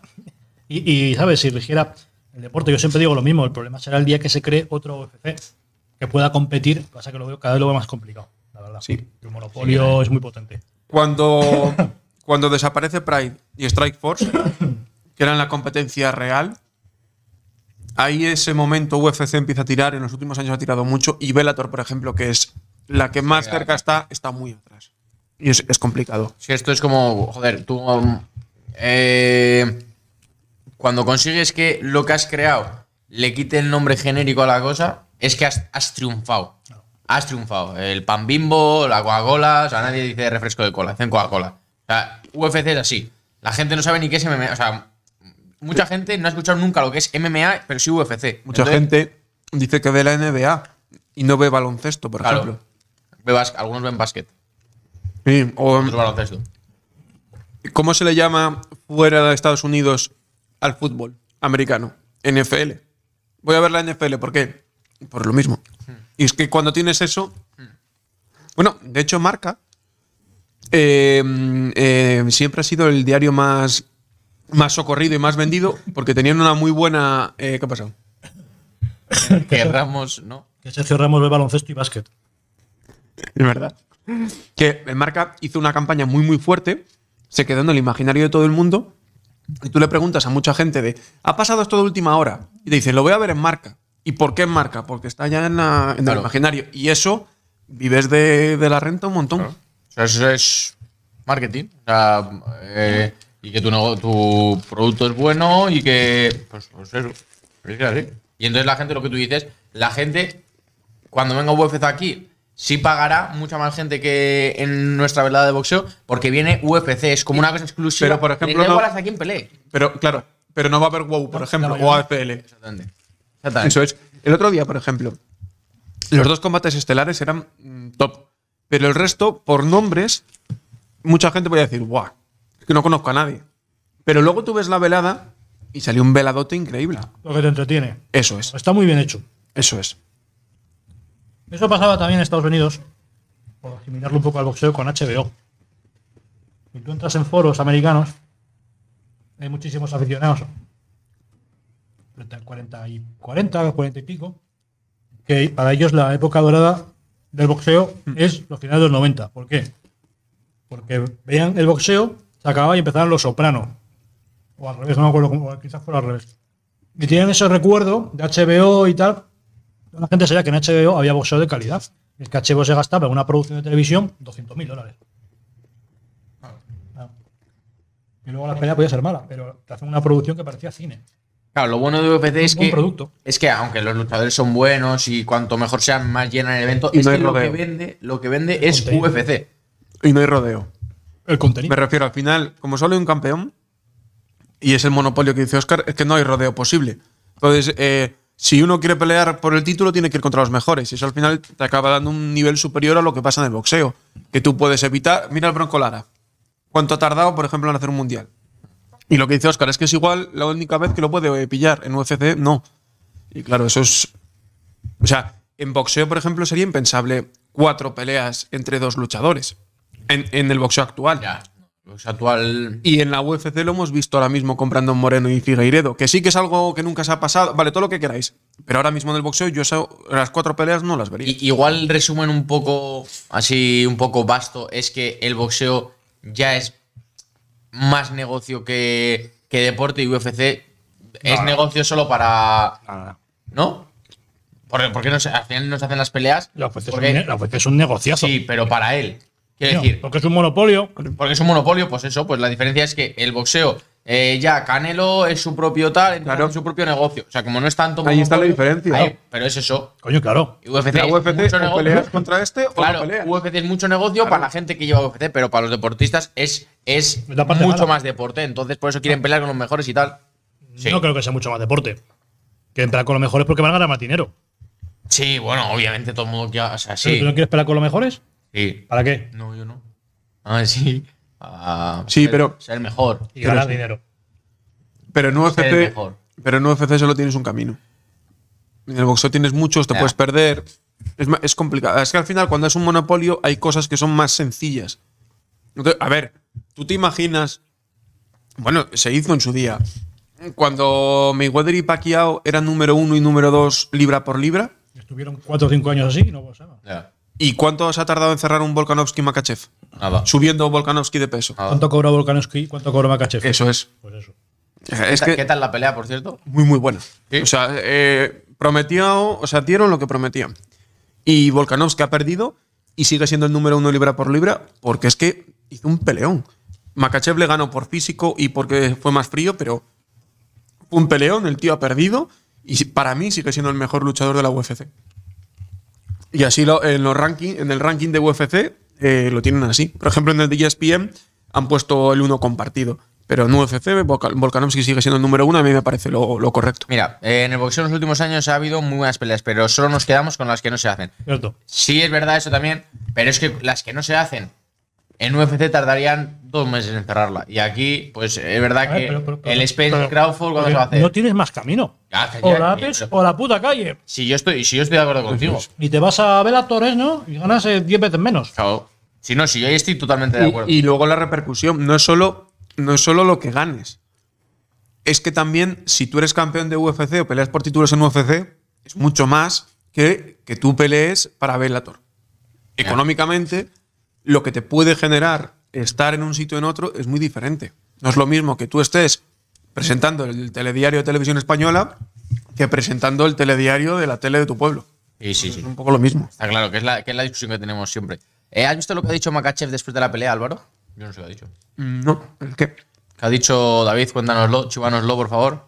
y, ¿sabes? Si rigiera el deporte, yo siempre digo lo mismo. El problema será el día que se cree otro UFC que pueda competir. Pasa que lo veo cada vez lo veo más complicado, la verdad. Sí. El monopolio es muy potente. Cuando. Cuando desaparece Pride y Strike Force, que eran la competencia real, ahí ese momento UFC empieza a tirar, en los últimos años ha tirado mucho, y Velator, por ejemplo, que es la que más cerca ah. está, está muy atrás. Y es, complicado. Si esto es como, joder, tú... Um, eh, cuando consigues que lo que has creado le quite el nombre genérico a la cosa, es que has, triunfado. Has triunfado. El pan bimbo, la Coca-Cola, o sea, nadie dice refresco de cola, hacen Coca-Cola. O sea, UFC es así. La gente no sabe ni qué es MMA. O sea, mucha gente no ha escuchado nunca lo que es MMA, pero sí UFC. Mucha gente dice que ve la NBA y no ve baloncesto, por ejemplo. algunos ven básquet. Sí, o, baloncesto. ¿Cómo se le llama fuera de Estados Unidos al fútbol americano? NFL. Voy a ver la NFL, ¿por qué? Por lo mismo. Hmm. Y es que cuando tienes eso. Hmm. Bueno, de hecho, marca eh, eh, siempre ha sido el diario más, más socorrido y más vendido porque tenían una muy buena. Eh, ¿Qué ha pasado? que ¿no? Que Sergio Ramos el baloncesto y básquet. Es verdad. Que en marca hizo una campaña muy, muy fuerte, se quedó en el imaginario de todo el mundo. Y tú le preguntas a mucha gente de, ¿ha pasado esto de última hora? Y te dicen, lo voy a ver en marca. ¿Y por qué en marca? Porque está ya en, el imaginario. Y eso vives de, de la renta un montón. O sea, eso es marketing. O sea, eh, y que tu, tu producto es bueno y que. Pues, pues eso. Es Y entonces la gente, lo que tú dices, la gente, cuando venga UFC aquí, sí pagará mucha más gente que en nuestra velada de boxeo, porque viene UFC, es como una cosa exclusiva. Pero por ejemplo. No, a en Pelé. Pero claro, pero no va a haber WOW, por ejemplo, o AFL. Exactamente. Exactamente. Eso es. El otro día, por ejemplo, los dos combates estelares eran mm, top. Pero el resto, por nombres, mucha gente podría decir, ¡guau! Es que no conozco a nadie. Pero luego tú ves la velada y salió un veladote increíble. Lo que te entretiene. Eso es. Está muy bien hecho. Eso es. Eso pasaba también en Estados Unidos, por asimilarlo un poco al boxeo con HBO. Si tú entras en foros americanos, hay muchísimos aficionados, 40 y, 40, 40 y pico, que para ellos la época dorada del boxeo mm. es los finales de los 90. ¿Por qué? Porque veían el boxeo, se acababa y empezaban los sopranos. O al revés, no me acuerdo cómo, quizás fuera al revés. Y tienen ese recuerdo de HBO y tal. La gente sabía que en HBO había boxeo de calidad. El que HBO se gastaba en una producción de televisión 200.000 dólares. Ah. Ah. Y luego la pelea podía ser mala, pero te hacen una producción que parecía cine. Claro, lo bueno de UFC es que, es que aunque los luchadores son buenos y cuanto mejor sean, más llenan el evento, es que lo que vende, es UFC. Y no hay rodeo. El Me refiero, al final, como solo hay un campeón, y es el monopolio que dice Oscar, es que no hay rodeo posible. Entonces, eh, si uno quiere pelear por el título, tiene que ir contra los mejores. Y eso al final te acaba dando un nivel superior a lo que pasa en el boxeo. Que tú puedes evitar. Mira el Bronco Lara. ¿Cuánto ha tardado, por ejemplo, en hacer un mundial? Y lo que dice Oscar es que es igual la única vez que lo puede eh, pillar. En UFC no. Y claro, eso es. O sea, en boxeo, por ejemplo, sería impensable cuatro peleas entre dos luchadores. En, el boxeo actual. Ya. actual. Y en la UFC lo hemos visto ahora mismo comprando Brandon Moreno y Figueiredo. Que sí que es algo que nunca se ha pasado. Vale, todo lo que queráis. Pero ahora mismo en el boxeo, yo las cuatro peleas no las vería. igual resumen un poco. Así, un poco vasto. Es que el boxeo ya es más negocio que, deporte y UFC es negocio solo para. No. Porque, no se, al final no se hacen las peleas. UFC, es, un, la Sí, pero para él. Quiero decir. Porque es un monopolio. Porque es un monopolio, pues eso, pues la diferencia es que el boxeo eh, ya Canelo es su propio tal, Entraron en su propio negocio. O sea, como no es tanto. Ahí está la diferencia. pero es eso. Coño, claro. UFC UFC es mucho peleas contra este o UFC es mucho negocio para la gente que lleva UFC, pero para los deportistas es, es mucho más deporte. Entonces, por eso quieren pelear con los mejores y tal. Sí. No creo que sea mucho más deporte. Que pelear con los mejores porque van a ganar más dinero. Sí, bueno, obviamente todo el mundo O sea, sí. ¿Tú no quieres pelear con los mejores? Sí. ¿Para qué? No, yo no. Ah, sí sí, ser, pero, ser mejor. Y ganar dinero. Pero en UFC. Pero en UFC solo tienes un camino. En el boxeo tienes muchos, te puedes perder. Es, es, complicado. Es que al final, cuando es un monopolio, hay cosas que son más sencillas. a ver, tú te imaginas. Bueno, se hizo en su día. Cuando Mayweather y Pacquiao eran número uno y número dos libra por libra. Estuvieron cuatro o cinco años así y no pasaba. ¿Y cuánto se ha tardado en cerrar un Volkanovski Makachev? Nada. Subiendo Volkanovski de peso. ¿Cuánto cobra Volkanovski? ¿Cuánto cobra Makachev? Eso es. Pues que, ¿Qué tal la pelea, por cierto? Muy, muy buena. O sea, eh, prometió, o sea, dieron lo que prometían. Y Volkanovski ha perdido y sigue siendo el número uno libra por libra porque es que hizo un peleón. Makachev le ganó por físico y porque fue más frío, pero un peleón, el tío ha perdido y para mí sigue siendo el mejor luchador de la UFC. Y así lo, en, los ranking, en el ranking de UFC eh, lo tienen así. Por ejemplo, en el de ESPN han puesto el 1 compartido. Pero en UFC, Volkanovski sigue siendo el número uno, a mí me parece lo, correcto. Mira, eh, en el boxeo en los últimos años ha habido muy buenas peleas, pero solo nos quedamos con las que no se hacen. Cierto. Sí, es verdad eso también, pero es que las que no se hacen en UFC tardarían dos meses en cerrarla. Y aquí, pues es verdad que el Space Crawford, se va No tienes más camino. o la o la puta calle. Si yo estoy, si yo estoy de acuerdo pues contigo. Y te vas a ver Torres, ¿no? Y ganas 10 eh, veces menos. Claro. Si no, si yo ahí estoy totalmente de acuerdo. Y, luego la repercusión. No es, solo, no es solo lo que ganes. Es que también, si tú eres campeón de UFC o peleas por títulos en UFC, es mucho más que, que tú pelees para ver Bellator. Económicamente lo que te puede generar estar en un sitio o en otro es muy diferente. No es lo mismo que tú estés presentando el telediario de televisión española que presentando el telediario de la tele de tu pueblo. sí, Es un poco lo mismo. Está claro, que es la, discusión que tenemos siempre. Eh, ¿Has visto lo que ha dicho Makachev después de la pelea, Álvaro? Yo no sé lo ha dicho. Mm, no, qué? ¿Qué ha dicho David? Cuéntanoslo, chivanoslo, por favor.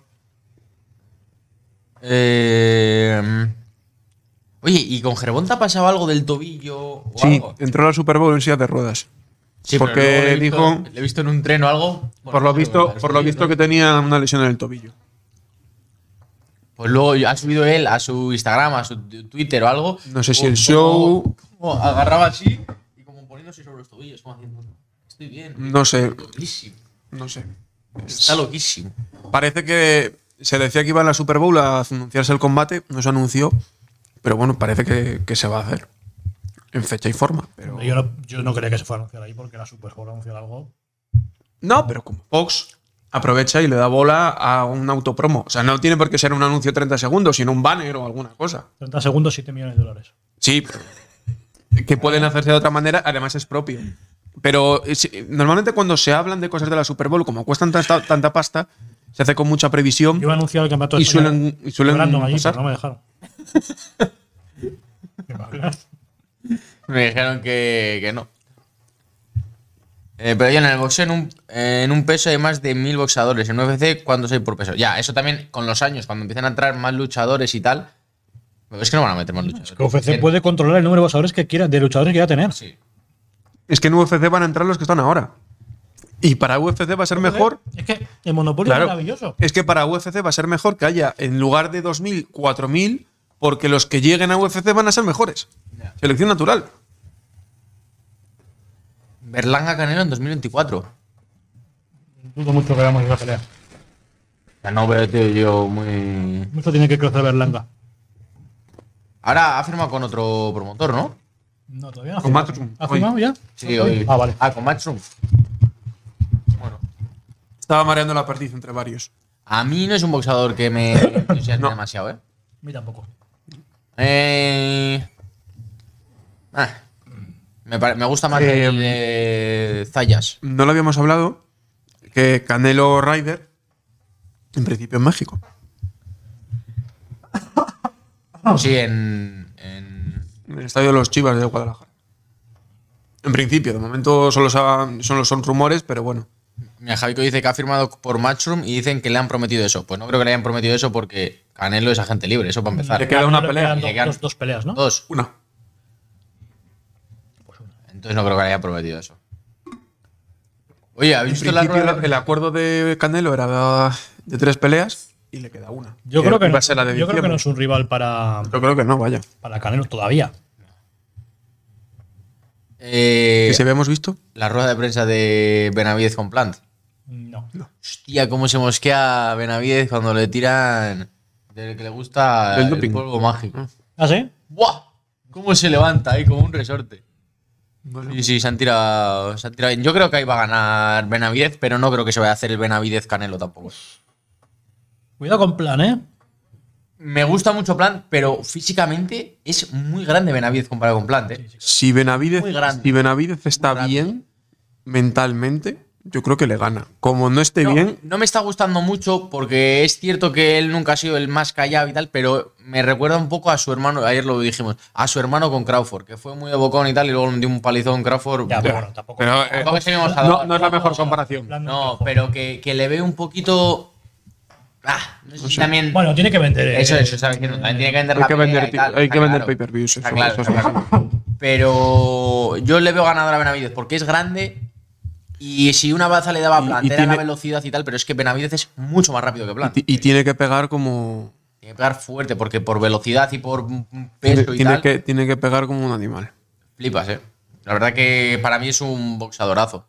Eh. Oye, ¿y con Gervonta te ha pasado algo del tobillo o sí, entró la Super Bowl en silla de ruedas. Sí, porque dijo. ¿Le he visto en un tren o algo? por lo visto, por lo visto que tenía una lesión en el tobillo. Pues luego ha subido él a su Instagram, a su Twitter o algo. No sé si el show. agarraba así y como poniéndose sobre los tobillos, Estoy bien. No sé. Loquísimo. No sé. Está loquísimo. Parece que se decía que iba a la Super Bowl a anunciarse el combate, no se anunció. Pero bueno, parece que, se va a hacer. En fecha y forma. Pero... Yo, no, no creía que se fuera a anunciar ahí porque la Super Bowl anunciar algo. No, pero como Fox aprovecha y le da bola a un autopromo. O sea, no tiene por qué ser un anuncio 30 segundos, sino un banner o alguna cosa. 30 segundos, 7 millones de dólares. Sí, que pueden hacerse de otra manera, además es propio. Pero eh, normalmente cuando se hablan de cosas de la Super Bowl, como cuestan tanta, tanta pasta, se hace con mucha previsión. Yo he anunciado el campeonato y suelen, suelen no me me dijeron que, no. Eh, pero yo en el boxeo, en un, en un peso hay más de mil boxeadores. En UFC, ¿cuántos soy por peso? Ya, eso también con los años, cuando empiezan a entrar más luchadores y tal. Es que no van a meter más luchadores. UFC puede controlar el número de boxeadores que quiera, de luchadores que quiera tener. Es que en UFC van a entrar los que están ahora. Y para UFC va a ser mejor. Eh, es que el monopolio es maravilloso. Es que para UFC va a ser mejor que haya, en lugar de 2.000, 4.000 porque los que lleguen a UFC van a ser mejores. Selección natural. Berlanga Canelo en 2024. Dudo mucho que veamos esa pelea. Ya no veo, tío, yo muy. Mucho tiene que cruzar Berlanga. Ahora ha firmado con otro promotor, ¿no? No, todavía no. ¿Con ¿Ha firmado ya? Sí, hoy. Ah, vale. Ah, con Matchroom. Bueno. Estaba mareando la partida entre varios. A mí no es un boxeador que me entusiasme no. demasiado, ¿eh? A mí tampoco. Eh, ah, me, gusta más eh, de Zayas. No lo habíamos hablado, que Canelo Ryder, en principio en México. Sí, en, en... el estadio de los Chivas de Guadalajara. En principio, de momento solo son, son rumores, pero bueno. Mira, Javico dice que ha firmado por Matchroom y dicen que le han prometido eso. Pues no creo que le hayan prometido eso porque Canelo es agente libre, eso para empezar. Le queda una pelea. quedan dos, peleas, ¿no? Dos. Una. Entonces no creo que haya prometido eso. Oye, ¿habéis visto la El acuerdo de Canelo era de tres peleas y le queda una. Yo, creo, que no, yo creo que no es un rival para. Yo creo que no, vaya. Para Canelo todavía. ¿Qué se ve? habíamos visto? La rueda de prensa de Benavidez con Plant. No. no. Hostia, cómo se mosquea Benavidez cuando le tiran del que le gusta el, polvo mágico. ¿Ah, sí? ¡Buah! ¿Cómo se levanta ahí como un resorte? Sí, sí, se han, tirado, se han tirado. Yo creo que ahí va a ganar Benavidez, pero no creo que se vaya a hacer el Benavidez Canelo tampoco. Cuidado con plan, ¿eh? Me gusta mucho Plan, pero físicamente es muy grande Benavidez comparado con Plan, ¿eh? Benavidez, si Benavidez está bien mentalmente, yo creo que le gana. Como no esté bien. No me está gustando mucho porque es cierto que él nunca ha sido el más callado y tal, pero me recuerda un poco a su hermano, ayer lo dijimos, a su hermano con Crawford, que fue muy de bocón y tal, y luego le dio un palizón con Crawford. tampoco. Eh, no, es la mejor comparación. No, pero que, le ve un poquito. Ah, no sé también. Bueno, tiene que vender. Eh, eso, eso, ¿sabes? tiene que vender hay que vender, Hay que vender pay-per-views. Pero yo le veo ganado a Benavidez porque es grande, y si una baza le daba a la velocidad y tal, pero es que Benavides es mucho más rápido que Plant. Y, tiene que pegar como. Tiene que pegar fuerte, porque por velocidad y por peso tiene, y tal, Que, tiene que pegar como un animal. Flipas, eh. La verdad que para mí es un boxadorazo.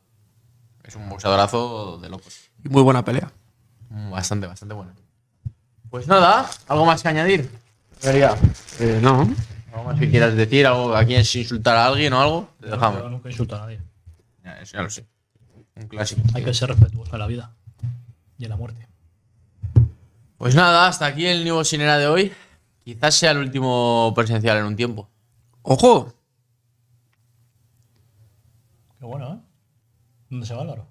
Es un boxadorazo de locos. Y muy buena pelea. Mm, bastante, bastante buena. Pues nada, ¿algo más que añadir? Eh, no. ¿Algo más que quieras decir? ¿Algo, ¿A quién insultar a alguien o algo? Te dejamos. nunca insulta a nadie. ya lo sé. Un clásico. Hay que ser respetuoso a la vida y a la muerte. Pues nada, hasta aquí el nuevo Sinera de hoy. Quizás sea el último presencial en un tiempo. ¡Ojo! Qué bueno, ¿eh? ¿Dónde se va Álvaro?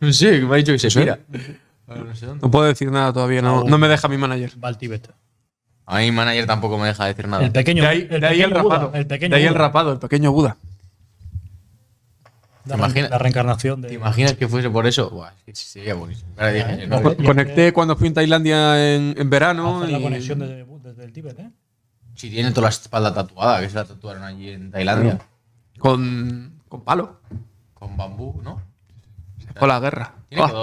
no sé, me ha dicho que se suena. no, puedo decir nada todavía, oh. no, me deja mi manager. Va al A mi manager tampoco me deja decir nada. de ahí el rapado, el pequeño Buda. ¿Te imaginas, la reencarnación de... ¿Te imaginas que fuese por eso? sería buenísimo. conecté cuando fui en Tailandia en, en verano. la conexión desde, el Tíbet, ¿eh? Si tiene toda la espalda tatuada, que se la tatuaron allí en Tailandia. Con, con palo. Con bambú, ¿no? Con la guerra.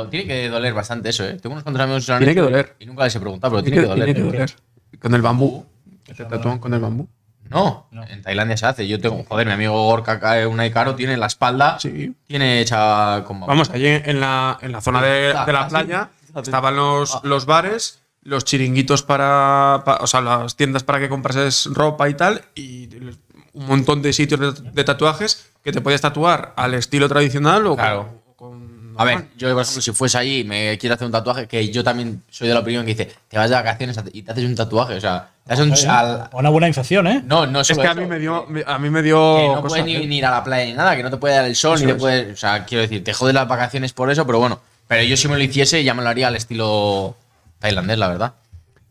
Tiene, que, ah. doler bastante eso, ¿eh? Tengo unos Tiene que doler. Y nunca les he preguntado, pero tiene, que, doler. Tiene que doler. Con el bambú. Se tatúan con el bambú. No, en Tailandia se hace. Yo tengo, joder, mi amigo Gorka eh, Unai Caro tiene la espalda, sí. tiene hecha como Vamos, allí en la, en la zona de, la playa estaban los, ah. los bares, los chiringuitos para, o sea, las tiendas para que comprases ropa y tal, y un montón de sitios de, tatuajes que te podías tatuar al estilo tradicional o claro. A ver, yo, por ejemplo, si fuese allí y me quiero hacer un tatuaje, que yo también soy de la opinión que dice, te vas de vacaciones y te haces un tatuaje, o sea, te haces un Una buena infección, ¿eh? No, no Es que a mí me dio. A mí me dio que no puedes ¿eh? ni, ir a la playa ni nada, que no te puede dar el sol, ni te puede. O sea, quiero decir, te jodes las vacaciones por eso, pero bueno. Pero yo si me lo hiciese, ya me lo haría al estilo tailandés, la verdad.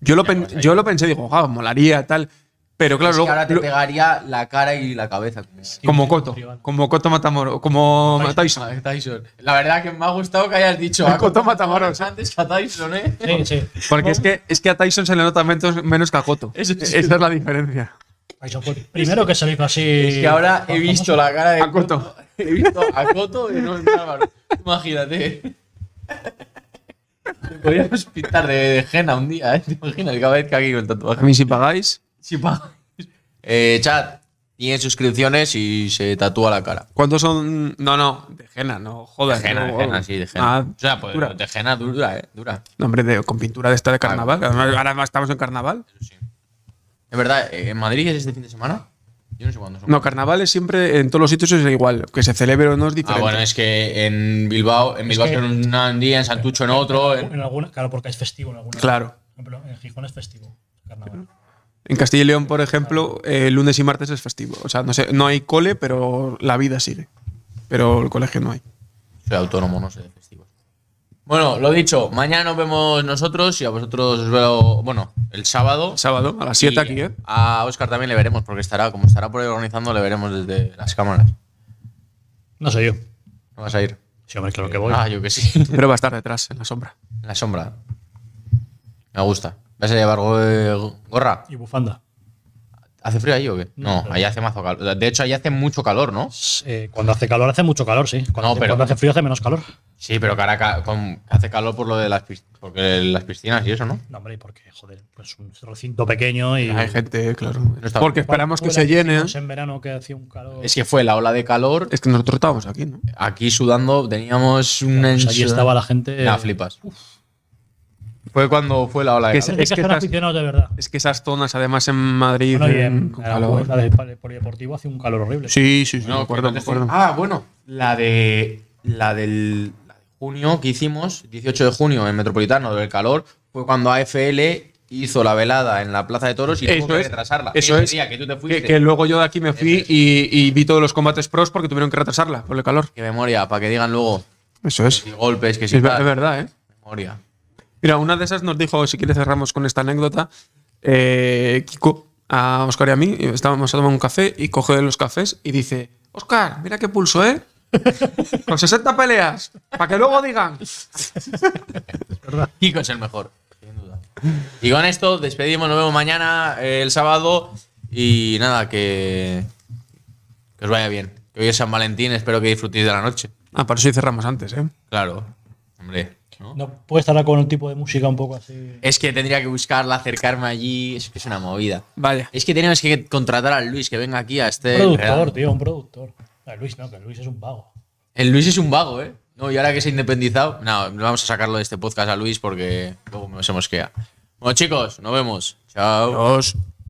Yo lo, pues yo lo pensé, digo, wow, molaría, tal. Pero claro, ahora te pegaría la cara y la cabeza. Como Coto. Como Coto Matamoros. Como Tyson. Tyson. La verdad que me ha gustado que hayas dicho a Coto Matamoros antes que a Tyson, ¿eh? Sí, sí. Porque es que, es que a Tyson se le nota menos, que a Coto. Esa es la diferencia. Pues, primero que se así. Es que ahora he visto la cara de. Koto. Coto. He visto a Coto y no Álvaro. Imagínate. Podríamos pintar de, de henna un día, ¿eh? ¿Te imaginas? Cada vez que aquí con el tatuaje. A mí, si pagáis. Si Eh, chat, tiene suscripciones y se tatúa la cara. ¿Cuántos son? No, no, de Jena, no jodas. De Jena, sí, de Jena. Ah, o sea, pues de Jena dura, eh, dura. No, hombre, con pintura de esta de carnaval. Ahora, estamos en carnaval. Sí. Es verdad, eh, ¿en Madrid es este fin de semana? Yo no sé cuándo son. No, carnaval es siempre, en todos los sitios es igual. Que se celebre o no es diferente. Ah, bueno, es que en Bilbao, en Bilbao es en un día, en Santucho en otro. En, alguna, claro, porque es festivo en alguna. Claro. En Gijón es festivo, carnaval. En Castilla y León, por ejemplo, el eh, lunes y martes es festivo. O sea, no, hay cole, pero la vida sigue. Pero el colegio no hay. Soy autónomo, no sé de Bueno, lo dicho, mañana nos vemos nosotros y a vosotros os veo, bueno, el sábado. sábado, a las 7 aquí, ¿eh? A Oscar también le veremos, porque estará, como estará por organizando, le veremos desde las cámaras. No sé yo. No vas a ir. Sí, hombre, claro que voy. Ah, yo que sí. Pero va a estar detrás, en la sombra. En la sombra. Me gusta. ¿Vas a llevar gorra? Y bufanda. ¿Hace frío ahí o qué? No, ahí hace mazo calor. De hecho, ahí hace mucho calor, ¿no? Eh, cuando hace calor, hace mucho calor, sí. Cuando, hace, frío, hace menos calor. Sí, pero Caracas hace calor por lo de las, las piscinas y eso, ¿no? No, hombre, porque, joder, pues un recinto pequeño y. Hay gente, claro. porque esperamos que se llene. En verano que hacía un calor. Es que fue la ola de calor. Es que nosotros estábamos aquí, ¿no? Aquí sudando, teníamos un. Pues Ahí estaba la gente. La flipas. Fue cuando fue la ola de que es, que, de verdad. Es que esas zonas, además en Madrid. Eh, en, la, polideportivo hace un calor horrible. Sí, sí, sí. No, me acuerdo, me acuerdo. Ah, bueno, la de. La del junio que hicimos, 18 de junio en Metropolitano, del calor, fue cuando AFL hizo la velada en la Plaza de Toros y tuvo que retrasarla. Eso es. que, Que, luego yo de aquí me fui y, vi todos los combates pros porque tuvieron que retrasarla por el calor. Qué memoria, para que digan luego. Eso es. golpes, que si. es verdad, ¿eh? Memoria. Mira, una de esas nos dijo, si quiere cerramos con esta anécdota, eh, Kiko, a Oscar y a mí, estábamos a tomar un café y coge los cafés y dice, Oscar, mira qué pulso, ¿eh? Con 60 peleas, para que luego digan. Kiko es el mejor, sin duda. Y con esto despedimos, nos vemos mañana, eh, el sábado, y nada, que, que os vaya bien. Que hoy es San Valentín, espero que disfrutéis de la noche. Ah, para eso cerramos antes, ¿eh? Claro, hombre. ¿no? puede estar con un tipo de música un poco así. Es que tendría que buscarla, acercarme allí. Es que es una movida. Vale. Es que tenemos que contratar al Luis que venga aquí a este. Un productor, tío, un productor. El Luis no, que Luis es un vago. El Luis es un vago, ¿eh? No, y ahora que se ha independizado. No, vamos a sacarlo de este podcast a Luis porque luego se mosquea. Bueno, chicos, nos vemos. Chao. Adiós.